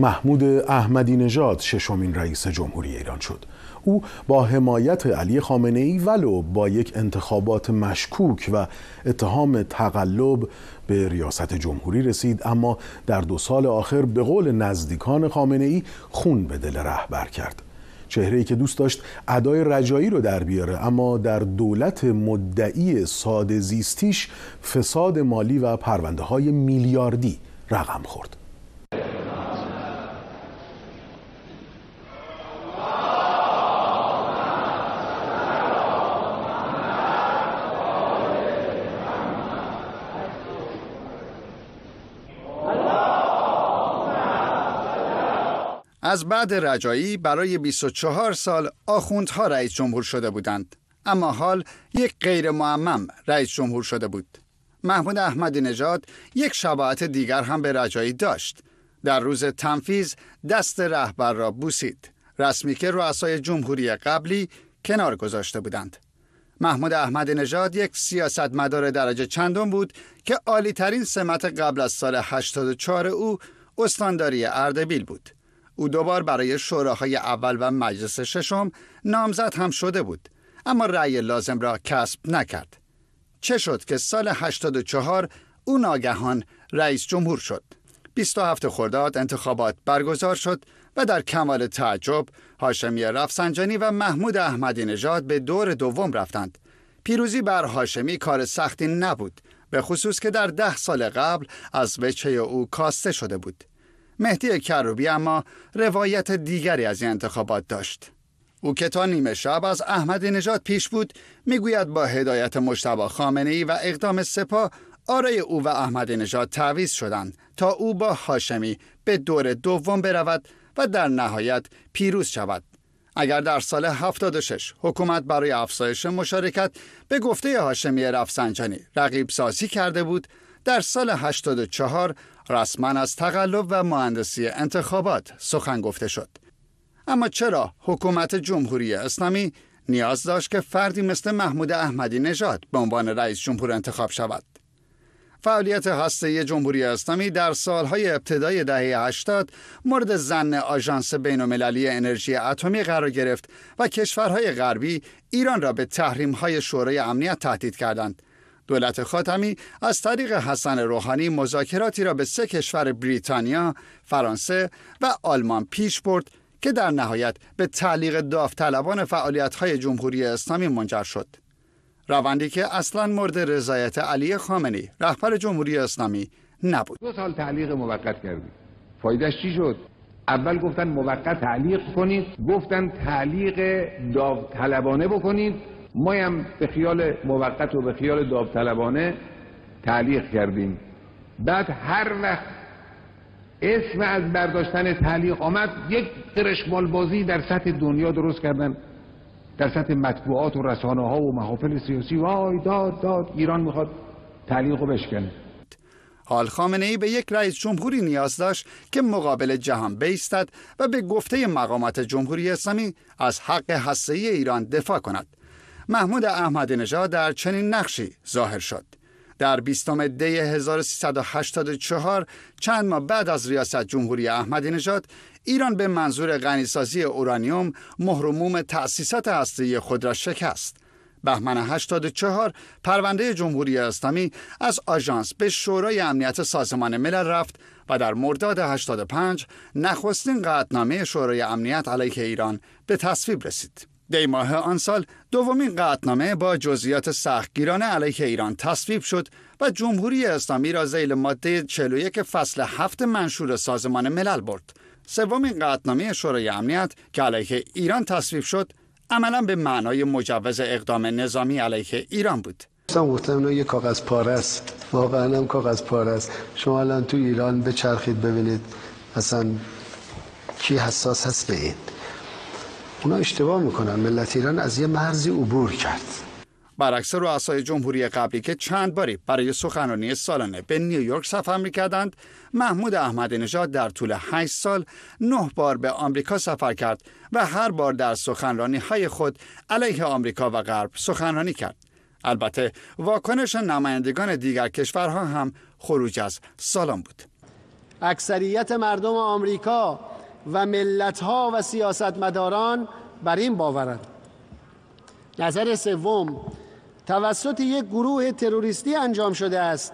[SPEAKER 1] محمود احمدی نژاد ششمین رئیس جمهوری ایران شد. او با حمایت علی خامنه ای ولو با یک انتخابات مشکوک و اتهام تقلب به ریاست جمهوری رسید اما در دو سال آخر به قول نزدیکان خامنه ای خون به دل رهبر کرد. چهره که دوست داشت ادای رجایی رو در بیاره اما در دولت مدعی ساده زیستیش فساد مالی و پرونده های میلیاردی رقم خورد
[SPEAKER 6] از بعد رجایی برای 24 سال آخوندها رئیس جمهور شده بودند اما حال یک غیر معمم رئیس جمهور شده بود محمود احمدی نژاد یک شباعت دیگر هم به رجایی داشت در روز تنفیز دست رهبر را بوسید رسمی که رؤسای جمهوری قبلی کنار گذاشته بودند محمود احمد نژاد یک سیاستمدار درجه چندم بود که عالی ترین سمت قبل از سال 84 او استانداری اردبیل بود او دوبار برای شوراهای اول و مجلس ششم نامزد هم شده بود اما رأی لازم را کسب نکرد چه شد که سال 84 او ناگهان رئیس جمهور شد 27 خرداد انتخابات برگزار شد و در کمال تعجب هاشمی رفسنجانی و محمود احمدی نژاد به دور دوم رفتند پیروزی بر هاشمی کار سختی نبود به خصوص که در ده سال قبل از وچه او کاسته شده بود مهدی کروبی اما روایت دیگری از این انتخابات داشت او که تا نیمه شب از احمد نژاد پیش بود میگوید با هدایت مشتبه خامنه ای و اقدام سپاه آرای او و احمد نژاد تعویز شدند تا او با هاشمی به دور دوم برود و در نهایت پیروز شود اگر در سال 76 حکومت برای افزایش مشارکت به گفته هاشمی رفسنجانی رقیب سازی کرده بود در سال 84 رسما از تقلب و مهندسی انتخابات سخن گفته شد اما چرا حکومت جمهوری اسلامی نیاز داشت که فردی مثل محمود احمدی نژاد به عنوان رئیس جمهور انتخاب شود فعالیت هسته جمهوری اسلامی در سالهای ابتدای دهه 80 مورد زن آژانس بین‌المللی انرژی اتمی قرار گرفت و کشورهای غربی ایران را به تحریم‌های شورای امنیت تهدید کردند دولت خاتمی از طریق حسن روحانی مذاکراتی را به سه کشور بریتانیا، فرانسه و آلمان پیش برد که در نهایت به تعلیق داوطلبان فعالیت‌های جمهوری اسلامی منجر شد. روندی که اصلا مورد رضایت علی خامنی رهبر جمهوری اسلامی
[SPEAKER 2] نبود. دو سال تعلیق موقت کردیم. فایدهش چی شد؟ اول گفتن موقت تعلیق کنید، گفتن تعلیق داوطلبانه بکنید ما هم به خیال موقت و به خیال داوطلبانه تعلیق کردیم بعد هر وقت اسم از برداشتن تعلیق آمد یک قرشمال بازی در سطح دنیا درست کردن در سطح مطبوعات و رسانه ها و محافل سیاسی وای داد داد ایران میخواد
[SPEAKER 6] تعلیق رو بشکنه حال خامنه ای به یک رئیس جمهوری نیاز داشت که مقابل جهان بیستد و به گفته مقامات جمهوری اسلامی از حق حسی ایران دفاع کند محمود احمد نژاد در چنین نقشی ظاهر شد در 20 دی 1384 چند ماه بعد از ریاست جمهوری احمدی نژاد ایران به منظور غنیسازی اورانیوم مهرموم تأسیسات هسته خود را شکست بهمن 84 پرونده جمهوری اسلامی از آژانس به شورای امنیت سازمان ملل رفت و در مرداد 85 نخستین قطعنامه شورای امنیت علیه ایران به تصویب رسید دیماه آن سال دومین قطنامه با جزئیات سختگیرانه علیه ایران تصویب شد و جمهوری اسلامی را زیل ماده 41 فصل هفت منشور سازمان ملل برد. سومین قطنامه شورای امنیت که علیه ایران تصویب شد، عملا به معنای مجوز اقدام نظامی علیه ایران بود.
[SPEAKER 2] اصلا گفتم یه کاغذ پاره است. واقعا هم کاغذ پاره است. شما الان تو ایران بچرخید ببینید اصلا کی حساس هست به این. اونا اشتباه میکنن ملت ایران از یه مرزی عبور کرد
[SPEAKER 6] برعکس رو رؤسای جمهوری قبلی که چند باری برای سخنرانی سالانه به نیویورک سفر میکردند محمود احمدی نژاد در طول 8 سال نه بار به آمریکا سفر کرد و هر بار در سخنرانی های خود علیه آمریکا و غرب سخنرانی کرد البته واکنش نمایندگان
[SPEAKER 2] دیگر کشورها هم خروج از سالان بود اکثریت مردم آمریکا و ملت ها و سیاستمداران بر این باورند نظر سوم توسط یک گروه تروریستی انجام شده است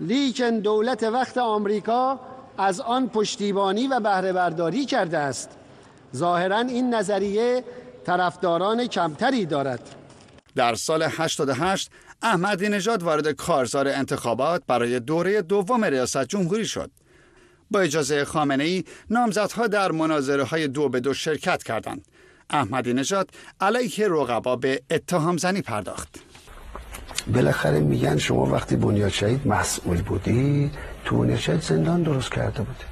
[SPEAKER 2] لیکن دولت وقت آمریکا از آن پشتیبانی و بهره برداری کرده است ظاهرا این نظریه طرفداران کمتری دارد
[SPEAKER 6] در سال 88 احمدی نژاد وارد کارزار انتخابات برای دوره دوم ریاست جمهوری شد با اجازه خامنه ای نامزدها در مناظره های دو به دو شرکت کردند. احمدی نژاد علیه رقبا به اتهام زنی پرداخت.
[SPEAKER 2] بالاخره میگن شما وقتی بنیاد شهید مسئول بودی تو بنیاد شهید زندان درست کرده بودی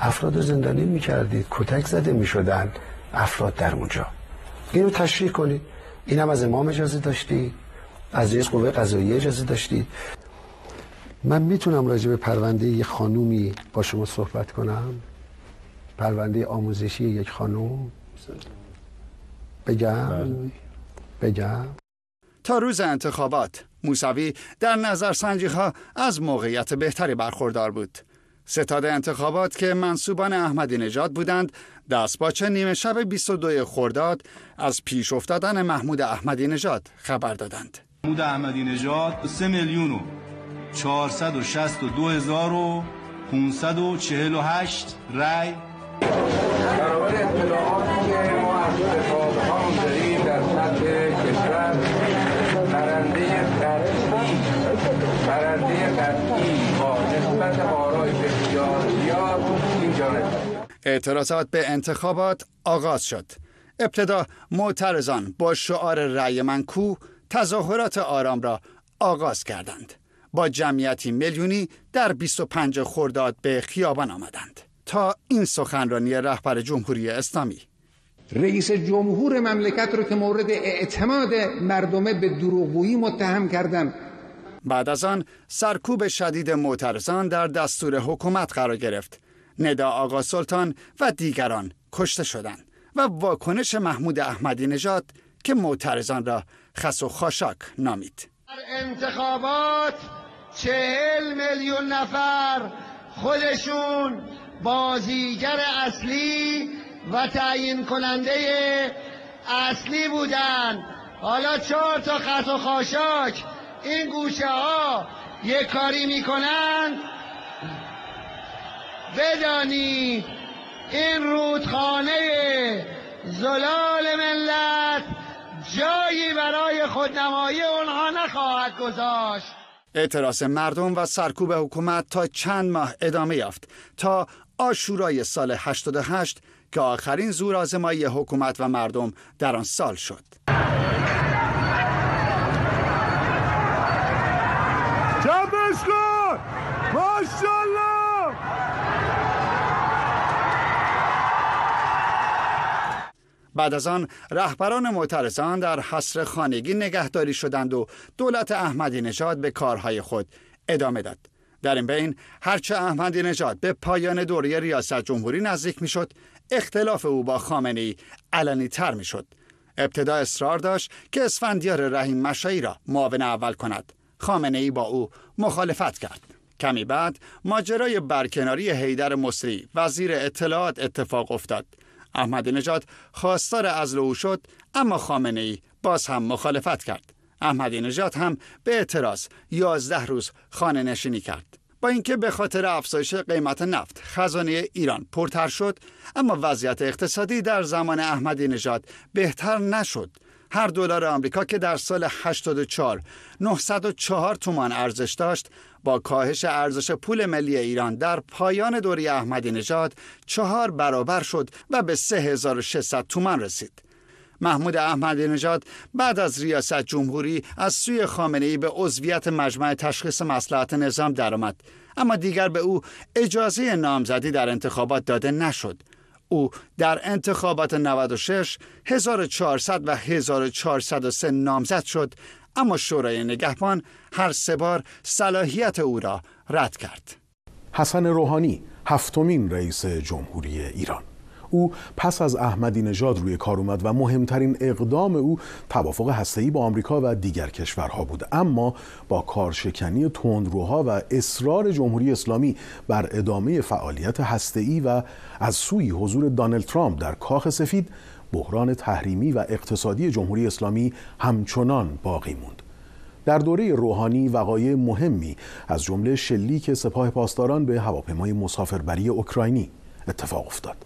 [SPEAKER 2] افراد زندانی میکردید کتک زده میشدن افراد در اونجا اینو تشریح کنید اینم از امام اجازه داشتی از رئیس قوه قضاییه اجازه داشتید من میتونم راجع به پرونده یک خانومی با شما صحبت کنم پرونده آموزشی یک خانوم بگم بله. بگم
[SPEAKER 6] تا روز انتخابات موسوی در نظر نظر ها از موقعیت بهتری برخوردار بود ستاد انتخابات که منصوبان احمدی نژاد بودند دست باچه نیمه شب 22 خرداد از پیش افتادن محمود احمدی نژاد خبر دادند
[SPEAKER 8] محمود احمدی نژاد
[SPEAKER 4] 3 میلیون و 462548 رای برابر اطلاعاتی که ما از اتفاقهام داریم در
[SPEAKER 8] سطح کشور برنده قطعی برنده قطعی با نسبت آرای بسیار زیاد این
[SPEAKER 6] اعتراضات به انتخابات آغاز شد ابتدا معترضان با شعار رأی من کو تظاهرات آرام را آغاز کردند با جمعیتی میلیونی در 25 خرداد به خیابان آمدند تا این سخنرانی رهبر جمهوری اسلامی
[SPEAKER 2] رئیس جمهور مملکت را که مورد اعتماد مردم به دروغگویی متهم کردم
[SPEAKER 6] بعد از آن سرکوب شدید معترضان در دستور حکومت قرار گرفت ندا آقا سلطان و دیگران کشته شدند و واکنش محمود احمدی نژاد که معترضان را خس و خاشاک نامید
[SPEAKER 2] در انتخابات چهل میلیون نفر خودشون بازیگر اصلی و تعیین کننده اصلی بودن حالا چهار تا خط و خاشاک این گوشه ها یه کاری میکنن بدانی این رودخانه زلال ملت جایی برای خودنمایی اونها نخواهد گذاشت
[SPEAKER 6] اعتراض مردم و سرکوب حکومت تا چند ماه ادامه یافت تا آشورای سال 88 که آخرین آزمایی حکومت و مردم در آن سال شد. بعد از آن رهبران معترضان در حصر خانگی نگهداری شدند و دولت احمدی نژاد به کارهای خود ادامه داد در این بین هرچه احمدی نژاد به پایان دوره ریاست جمهوری نزدیک میشد اختلاف او با خامنه ای علنی تر میشد ابتدا اصرار داشت که اسفندیار رحیم مشایی را معاون اول کند خامنه ای با او مخالفت کرد کمی بعد ماجرای برکناری حیدر مصری وزیر اطلاعات اتفاق افتاد احمد نژاد خواستار عزل او شد اما خامنه ای باز هم مخالفت کرد احمدی نژاد هم به اعتراض یازده روز خانه نشینی کرد با اینکه به خاطر افزایش قیمت نفت خزانه ایران پرتر شد اما وضعیت اقتصادی در زمان احمدی نژاد بهتر نشد هر دلار آمریکا که در سال 84 904 تومان ارزش داشت با کاهش ارزش پول ملی ایران در پایان دوری احمدی نژاد چهار برابر شد و به 3600 تومان رسید محمود احمدی نژاد بعد از ریاست جمهوری از سوی خامنه ای به عضویت مجمع تشخیص مسلحت نظام درآمد اما دیگر به او اجازه نامزدی در انتخابات داده نشد او در انتخابات 96 1400 و 1403 نامزد شد اما شورای نگهبان هر سه بار صلاحیت او را رد کرد
[SPEAKER 1] حسن روحانی هفتمین رئیس جمهوری ایران او پس از احمدی نژاد روی کار اومد و مهمترین اقدام او توافق هسته‌ای با آمریکا و دیگر کشورها بود اما با کارشکنی تندروها و اصرار جمهوری اسلامی بر ادامه فعالیت هسته‌ای و از سوی حضور دانلد ترامپ در کاخ سفید بحران تحریمی و اقتصادی جمهوری اسلامی همچنان باقی موند در دوره روحانی وقایع مهمی از جمله شلیک سپاه پاسداران به هواپیمای مسافربری اوکراینی اتفاق افتاد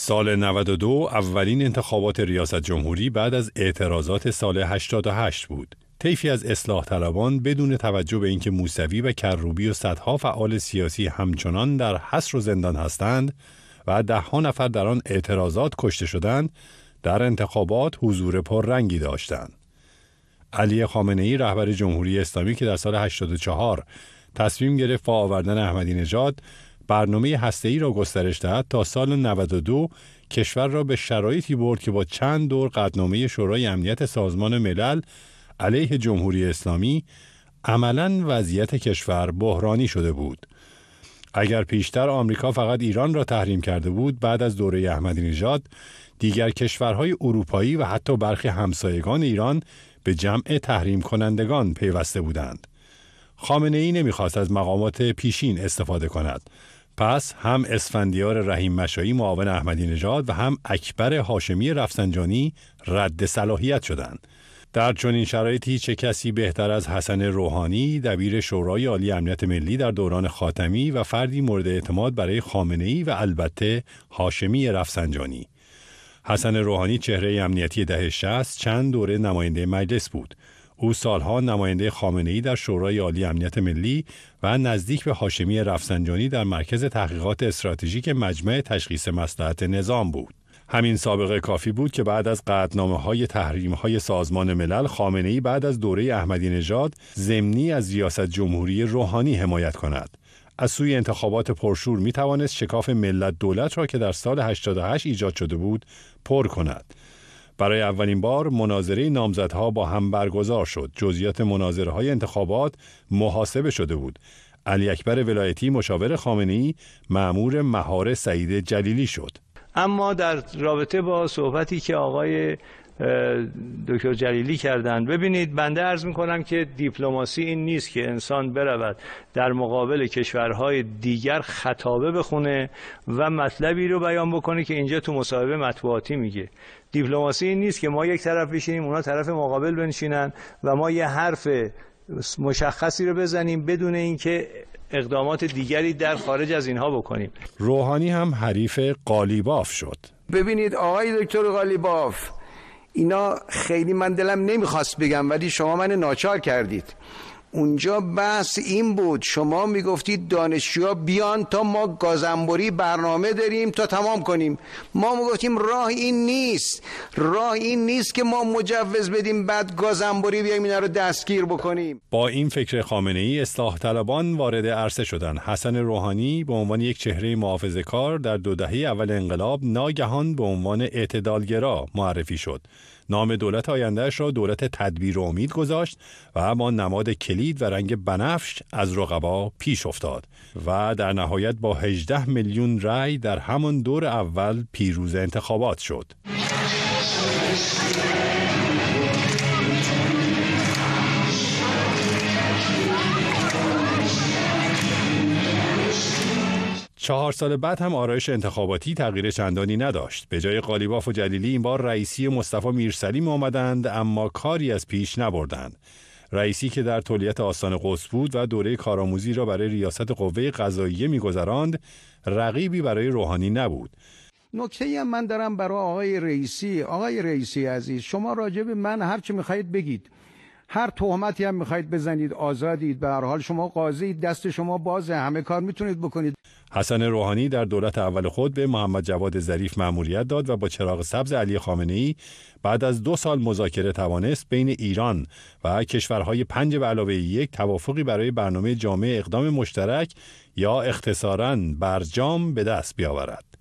[SPEAKER 11] سال 92 اولین انتخابات ریاست جمهوری بعد از اعتراضات سال 88 بود. طیفی از اصلاح طلبان بدون توجه به اینکه موسوی و کروبی و صدها فعال سیاسی همچنان در حصر و زندان هستند و دهها نفر در آن اعتراضات کشته شدند، در انتخابات حضور پررنگی داشتند. علی خامنه ای رهبر جمهوری اسلامی که در سال 84 تصمیم گرفت با آوردن احمدی نژاد برنامه هسته‌ای را گسترش دهد تا سال 92 کشور را به شرایطی برد که با چند دور قدنامه شورای امنیت سازمان ملل علیه جمهوری اسلامی عملا وضعیت کشور بحرانی شده بود. اگر پیشتر آمریکا فقط ایران را تحریم کرده بود بعد از دوره احمدی نژاد دیگر کشورهای اروپایی و حتی برخی همسایگان ایران به جمع تحریم کنندگان پیوسته بودند. خامنه ای نمیخواست از مقامات پیشین استفاده کند پس هم اسفندیار رحیم مشایی معاون احمدی نژاد و هم اکبر هاشمی رفسنجانی رد صلاحیت شدند. در چنین شرایطی چه کسی بهتر از حسن روحانی دبیر شورای عالی امنیت ملی در دوران خاتمی و فردی مورد اعتماد برای خامنه ای و البته هاشمی رفسنجانی حسن روحانی چهره امنیتی دهه 60 چند دوره نماینده مجلس بود او سالها نماینده خامنه ای در شورای عالی امنیت ملی و نزدیک به هاشمی رفسنجانی در مرکز تحقیقات استراتژیک مجمع تشخیص مسلحت نظام بود. همین سابقه کافی بود که بعد از قطنامه های تحریم های سازمان ملل خامنه ای بعد از دوره احمدی نژاد ضمنی از ریاست جمهوری روحانی حمایت کند. از سوی انتخابات پرشور می توانست شکاف ملت دولت را که در سال 88 ایجاد شده بود پر کند. برای اولین بار مناظره نامزدها با هم برگزار شد. جزئیات مناظره های انتخابات محاسبه شده بود. علی اکبر ولایتی مشاور خامنی معمور مهار سعید جلیلی شد.
[SPEAKER 8] اما در رابطه با صحبتی که آقای دکتر جلیلی کردن ببینید بنده عرض میکنم که دیپلماسی این نیست که انسان برود در مقابل کشورهای دیگر خطابه بخونه و مطلبی رو بیان بکنه که اینجا تو مصاحبه مطبوعاتی میگه دیپلماسی این نیست که ما یک طرف بشینیم اونا طرف مقابل بنشینن و ما یه حرف
[SPEAKER 11] مشخصی
[SPEAKER 8] رو بزنیم بدون اینکه اقدامات دیگری در خارج از اینها بکنیم
[SPEAKER 11] روحانی هم حریف قالیباف شد
[SPEAKER 8] ببینید آقای دکتر قالیباف
[SPEAKER 4] اینا خیلی من دلم نمیخواست بگم ولی شما من ناچار کردید اونجا بحث این بود شما میگفتید دانشجوها بیان تا ما گازنبوری برنامه داریم تا تمام کنیم ما میگفتیم راه این نیست راه این نیست که ما مجوز بدیم بعد گازنبوری بیایم اینا رو دستگیر بکنیم
[SPEAKER 11] با این فکر خامنه ای اصلاح طلبان وارد عرصه شدن حسن روحانی به عنوان یک چهره محافظه کار در دو دهه اول انقلاب ناگهان به عنوان اعتدالگرا معرفی شد نام دولت آیندهش را دولت تدبیر و امید گذاشت و اما نماد کلید و رنگ بنفش از رقبا پیش افتاد و در نهایت با 18 میلیون رای در همان دور اول پیروز انتخابات شد. چهار سال بعد هم آرایش انتخاباتی تغییر چندانی نداشت به جای قالیباف و جلیلی این بار رئیسی مصطفی میرسلیم آمدند اما کاری از پیش نبردند رئیسی که در تولیت آسان قدس بود و دوره کارآموزی را برای ریاست قوه قضاییه میگذراند رقیبی برای روحانی نبود
[SPEAKER 4] نکته هم من دارم برای آقای رئیسی آقای رئیسی عزیز شما راجب من هر چی میخواهید بگید هر تهمتی هم میخواید بزنید آزادید به هر حال شما قاضی دست شما بازه همه کار میتونید بکنید
[SPEAKER 11] حسن روحانی در دولت اول خود به محمد جواد ظریف مأموریت داد و با چراغ سبز علی خامنه ای بعد از دو سال مذاکره توانست بین ایران و کشورهای پنج به علاوه یک توافقی برای برنامه جامعه اقدام مشترک یا اختصاراً برجام به دست بیاورد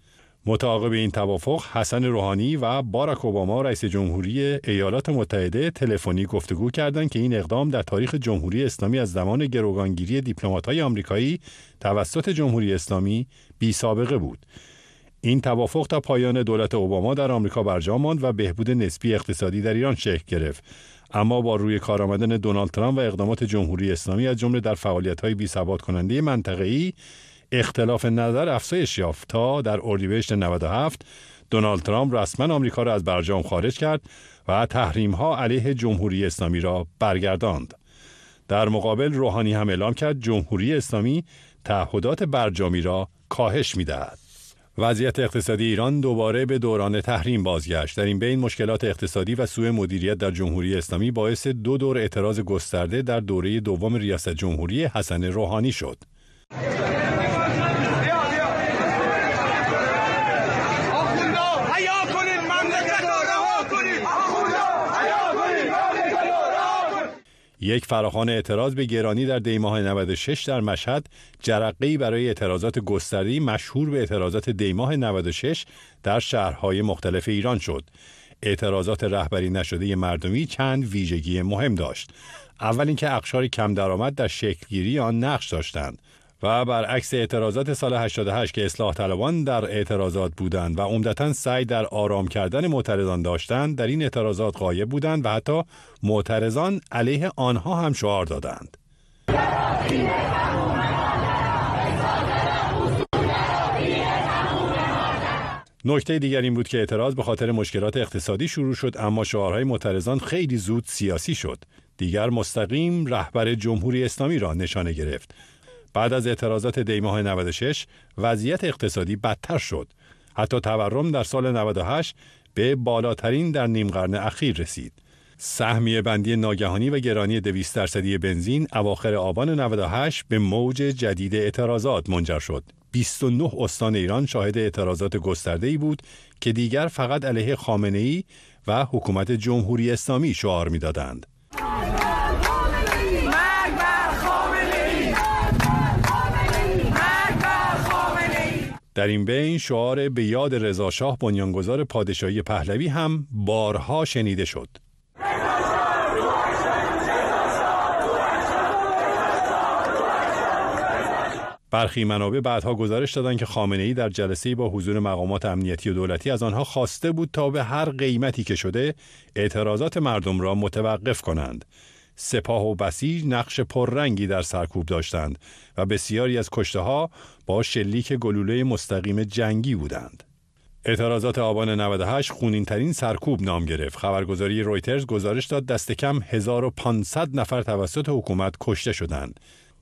[SPEAKER 11] متعاقب این توافق حسن روحانی و باراک اوباما رئیس جمهوری ایالات متحده تلفنی گفتگو کردند که این اقدام در تاریخ جمهوری اسلامی از زمان گروگانگیری دیپلمات‌های آمریکایی توسط جمهوری اسلامی بی سابقه بود. این توافق تا پایان دولت اوباما در آمریکا برجا ماند و بهبود نسبی اقتصادی در ایران شکل گرفت. اما با روی کار آمدن دونالد ترامپ و اقدامات جمهوری اسلامی از جمله در فعالیت‌های بی‌ثبات کننده منطقه‌ای اختلاف نظر افزایش یافت تا در اردیبهشت 97 دونالد ترامپ رسما آمریکا را از برجام خارج کرد و تحریم ها علیه جمهوری اسلامی را برگرداند. در مقابل روحانی هم اعلام کرد جمهوری اسلامی تعهدات برجامی را کاهش میدهد. وضعیت اقتصادی ایران دوباره به دوران تحریم بازگشت. در این بین مشکلات اقتصادی و سوء مدیریت در جمهوری اسلامی باعث دو دور اعتراض گسترده در دوره دوم ریاست جمهوری حسن روحانی شد. یک فراخوان اعتراض به گرانی در دیماه 96 در مشهد جرقه‌ای برای اعتراضات گسترده مشهور به اعتراضات دیماه 96 در شهرهای مختلف ایران شد. اعتراضات رهبری نشده مردمی چند ویژگی مهم داشت. اول اینکه اقشار کم درآمد در شکلگیری آن نقش داشتند. و برعکس اعتراضات سال 88 که اصلاح طلبان در اعتراضات بودند و عمدتا سعی در آرام کردن معترضان داشتند در این اعتراضات غایب بودند و حتی معترضان علیه آنها هم شعار دادند نکته دیگر این بود که اعتراض به خاطر مشکلات اقتصادی شروع شد اما شعارهای معترضان خیلی زود سیاسی شد دیگر مستقیم رهبر جمهوری اسلامی را نشانه گرفت بعد از اعتراضات دیماه 96 وضعیت اقتصادی بدتر شد. حتی تورم در سال 98 به بالاترین در نیم قرن اخیر رسید. سهمیه بندی ناگهانی و گرانی 200 درصدی بنزین اواخر آبان 98 به موج جدید اعتراضات منجر شد. 29 استان ایران شاهد اعتراضات ای بود که دیگر فقط علیه ای و حکومت جمهوری اسلامی شعار میدادند. در این بین شعار به یاد رضا شاه بنیانگذار پادشاهی پهلوی هم بارها شنیده شد. برخی منابع بعدها گزارش دادند که خامنه ای در جلسه با حضور مقامات امنیتی و دولتی از آنها خواسته بود تا به هر قیمتی که شده اعتراضات مردم را متوقف کنند سپاه و بسیج نقش پررنگی در سرکوب داشتند و بسیاری از کشته ها با شلیک گلوله مستقیم جنگی بودند. اعتراضات آبان 98 خونین ترین سرکوب نام گرفت. خبرگزاری رویترز گزارش داد دست کم 1500 نفر توسط حکومت کشته شدند.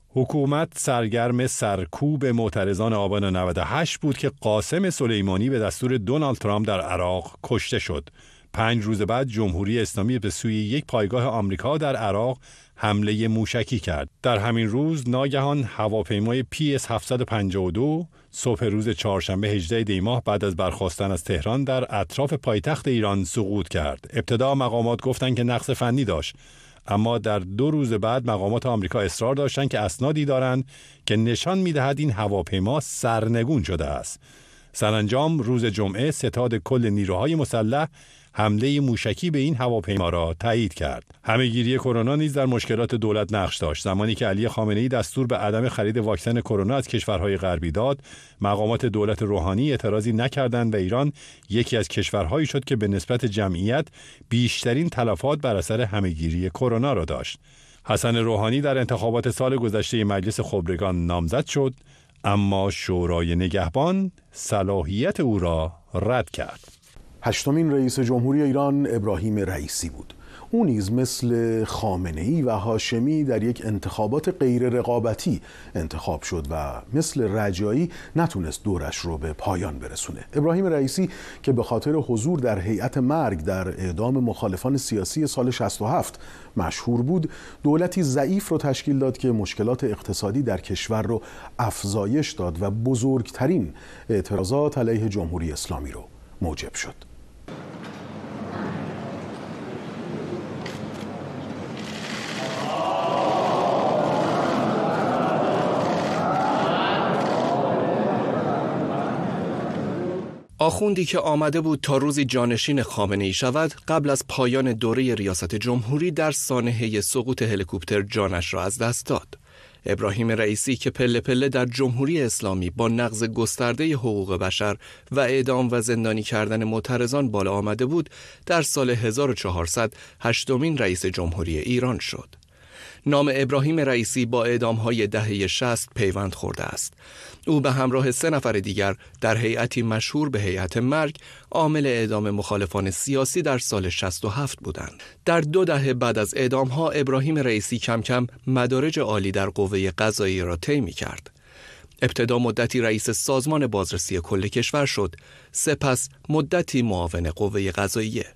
[SPEAKER 11] حکومت سرگرم سرکوب معترضان آبان 98 بود که قاسم سلیمانی به دستور دونالد ترامپ در عراق کشته شد. پنج روز بعد جمهوری اسلامی به سوی یک پایگاه آمریکا در عراق حمله موشکی کرد. در همین روز ناگهان هواپیمای اس 752 صبح روز چهارشنبه 18 دی ماه بعد از برخواستن از تهران در اطراف پایتخت ایران سقوط کرد. ابتدا مقامات گفتند که نقص فنی داشت. اما در دو روز بعد مقامات آمریکا اصرار داشتند که اسنادی دارند که نشان میدهد این هواپیما سرنگون شده است. سرانجام روز جمعه ستاد کل نیروهای مسلح حمله موشکی به این هواپیما را تایید کرد همهگیری کرونا نیز در مشکلات دولت نقش داشت زمانی که علی خامنه ای دستور به عدم خرید واکسن کرونا از کشورهای غربی داد مقامات دولت روحانی اعتراضی نکردند و ایران یکی از کشورهایی شد که به نسبت جمعیت بیشترین تلفات بر اثر همهگیری کرونا را داشت حسن روحانی در انتخابات سال گذشته مجلس خبرگان نامزد شد اما شورای نگهبان صلاحیت او را رد کرد
[SPEAKER 1] هشتمین رئیس جمهوری ایران ابراهیم رئیسی بود او نیز مثل خامنه ای و هاشمی در یک انتخابات غیر رقابتی انتخاب شد و مثل رجایی نتونست دورش رو به پایان برسونه ابراهیم رئیسی که به خاطر حضور در هیئت مرگ در اعدام مخالفان سیاسی سال 67 مشهور بود دولتی ضعیف رو تشکیل داد که مشکلات اقتصادی در کشور رو افزایش داد و بزرگترین اعتراضات علیه جمهوری اسلامی رو موجب شد
[SPEAKER 8] آخوندی که آمده بود تا روزی جانشین خامنه ای شود قبل از پایان دوره ریاست جمهوری در سانحه سقوط هلیکوپتر جانش را از دست داد. ابراهیم رئیسی که پله پله در جمهوری اسلامی با نقض گسترده حقوق بشر و اعدام و زندانی کردن معترضان بالا آمده بود در سال 1400 هشتمین رئیس جمهوری ایران شد. نام ابراهیم رئیسی با های دهه 60 پیوند خورده است. او به همراه سه نفر دیگر در هیئتی مشهور به هیئت مرگ عامل اعدام مخالفان سیاسی در سال 67 بودند. در دو دهه بعد از ها ابراهیم رئیسی کم کم مدارج عالی در قوه قضایی را طی کرد. ابتدا مدتی رئیس سازمان بازرسی کل کشور شد، سپس مدتی معاون قوه قضاییه.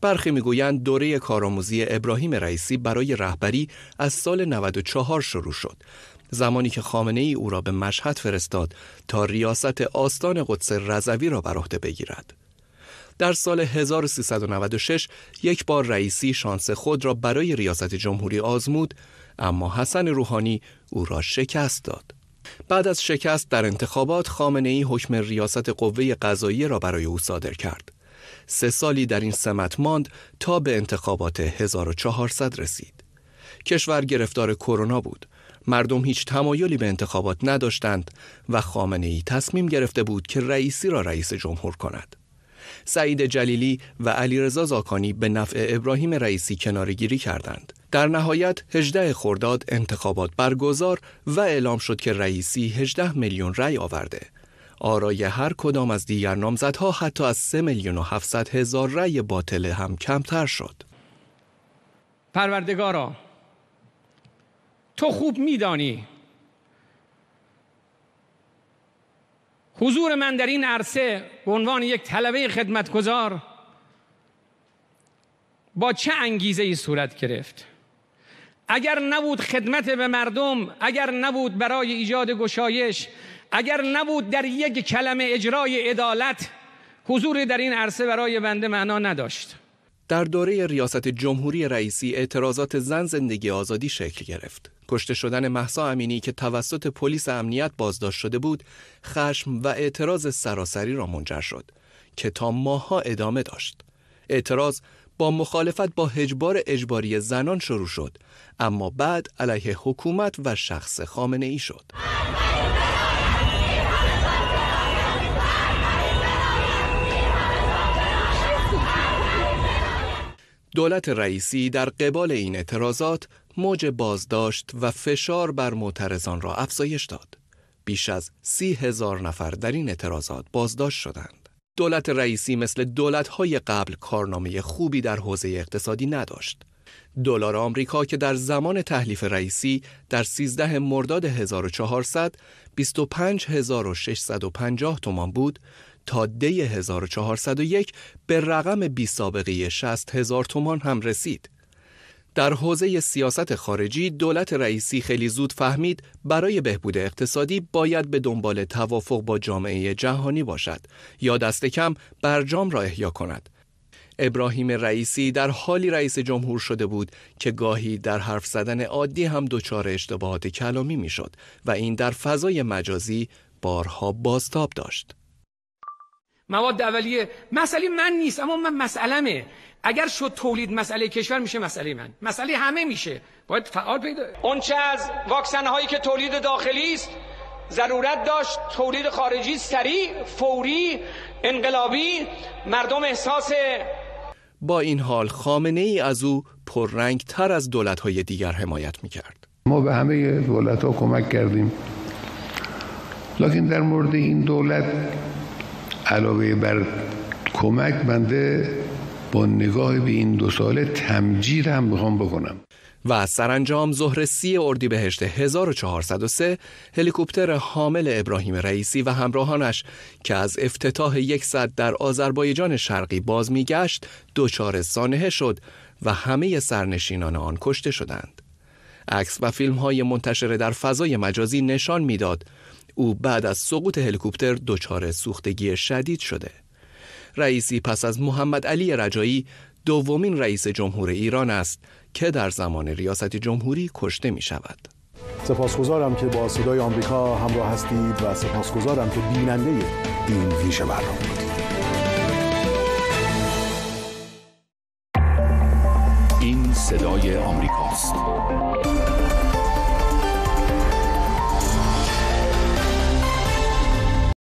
[SPEAKER 8] برخی میگویند دوره کارآموزی ابراهیم رئیسی برای رهبری از سال 94 شروع شد زمانی که خامنه ای او را به مشهد فرستاد تا ریاست آستان قدس رضوی را بر عهده بگیرد در سال 1396 یک بار رئیسی شانس خود را برای ریاست جمهوری آزمود اما حسن روحانی او را شکست داد بعد از شکست در انتخابات خامنه ای حکم ریاست قوه قضایی را برای او صادر کرد سه سالی در این سمت ماند تا به انتخابات 1400 رسید. کشور گرفتار کرونا بود. مردم هیچ تمایلی به انتخابات نداشتند و خامنه ای تصمیم گرفته بود که رئیسی را رئیس جمهور کند. سعید جلیلی و علیرضا زاکانی به نفع ابراهیم رئیسی کنارگیری کردند. در نهایت 18 خرداد انتخابات برگزار و اعلام شد که رئیسی 18 میلیون رأی آورده آرای هر کدام از دیگر نامزدها حتی از 3 میلیون و 700 هزار رأی باطل هم کمتر شد.
[SPEAKER 5] پروردگارا
[SPEAKER 8] تو خوب میدانی حضور من در این عرصه به عنوان یک طلبه خدمتگزار با چه انگیزه ای صورت گرفت اگر نبود خدمت به مردم اگر نبود برای ایجاد گشایش اگر نبود در یک کلمه اجرای عدالت حضور در این عرصه برای بنده معنا نداشت در دوره ریاست جمهوری رئیسی اعتراضات زن زندگی آزادی شکل گرفت کشته شدن محسا امینی که توسط پلیس امنیت بازداشت شده بود خشم و اعتراض سراسری را منجر شد که تا ماها ادامه داشت اعتراض با مخالفت با هجبار اجباری زنان شروع شد اما بعد علیه حکومت و شخص خامنه ای شد دولت رئیسی در قبال این اعتراضات موج بازداشت و فشار بر معترضان را افزایش داد. بیش از سی هزار نفر در این اعتراضات بازداشت شدند. دولت رئیسی مثل دولت‌های قبل کارنامه خوبی در حوزه اقتصادی نداشت. دلار آمریکا که در زمان تحلیف رئیسی در 13 مرداد 1400 25650 تومان بود تا دی 1401 به رقم بی سابقه 60 هزار تومان هم رسید. در حوزه سیاست خارجی دولت رئیسی خیلی زود فهمید برای بهبود اقتصادی باید به دنبال توافق با جامعه جهانی باشد یا دست کم برجام را احیا کند. ابراهیم رئیسی در حالی رئیس جمهور شده بود که گاهی در حرف زدن عادی هم دچار اشتباهات کلامی میشد و این در فضای مجازی بارها بازتاب داشت. مواد اولیه مسئله من نیست اما من مسئلمه اگر شد تولید مسئله کشور میشه مسئله من مسئله همه میشه باید فعال پیدا اون چه از واکسن هایی که تولید داخلی است ضرورت داشت تولید خارجی سریع فوری انقلابی مردم احساس با این حال خامنه ای از او پررنگ تر از دولت های دیگر حمایت می کرد
[SPEAKER 2] ما به همه دولت ها کمک کردیم لکن در مورد این دولت علاوه بر کمک بنده با نگاه به این دو ساله تمجید هم میخوام بکنم
[SPEAKER 8] و سرانجام ظهر سی اردیبهشت 1403 هلیکوپتر حامل ابراهیم رئیسی و همراهانش که از افتتاح یک صد در آذربایجان شرقی باز میگشت دچار سانحه شد و همه سرنشینان آن کشته شدند. عکس و فیلم های منتشر در فضای مجازی نشان میداد او بعد از سقوط هلیکوپتر دچار سوختگی شدید شده. رئیسی پس از محمد علی رجایی دومین رئیس جمهور ایران است که در زمان ریاست جمهوری کشته می شود.
[SPEAKER 1] سپاسگزارم که با صدای آمریکا همراه هستید و سپاسگزارم که بیننده
[SPEAKER 8] این ویژه برنامه بودید. این صدای آمریکاست.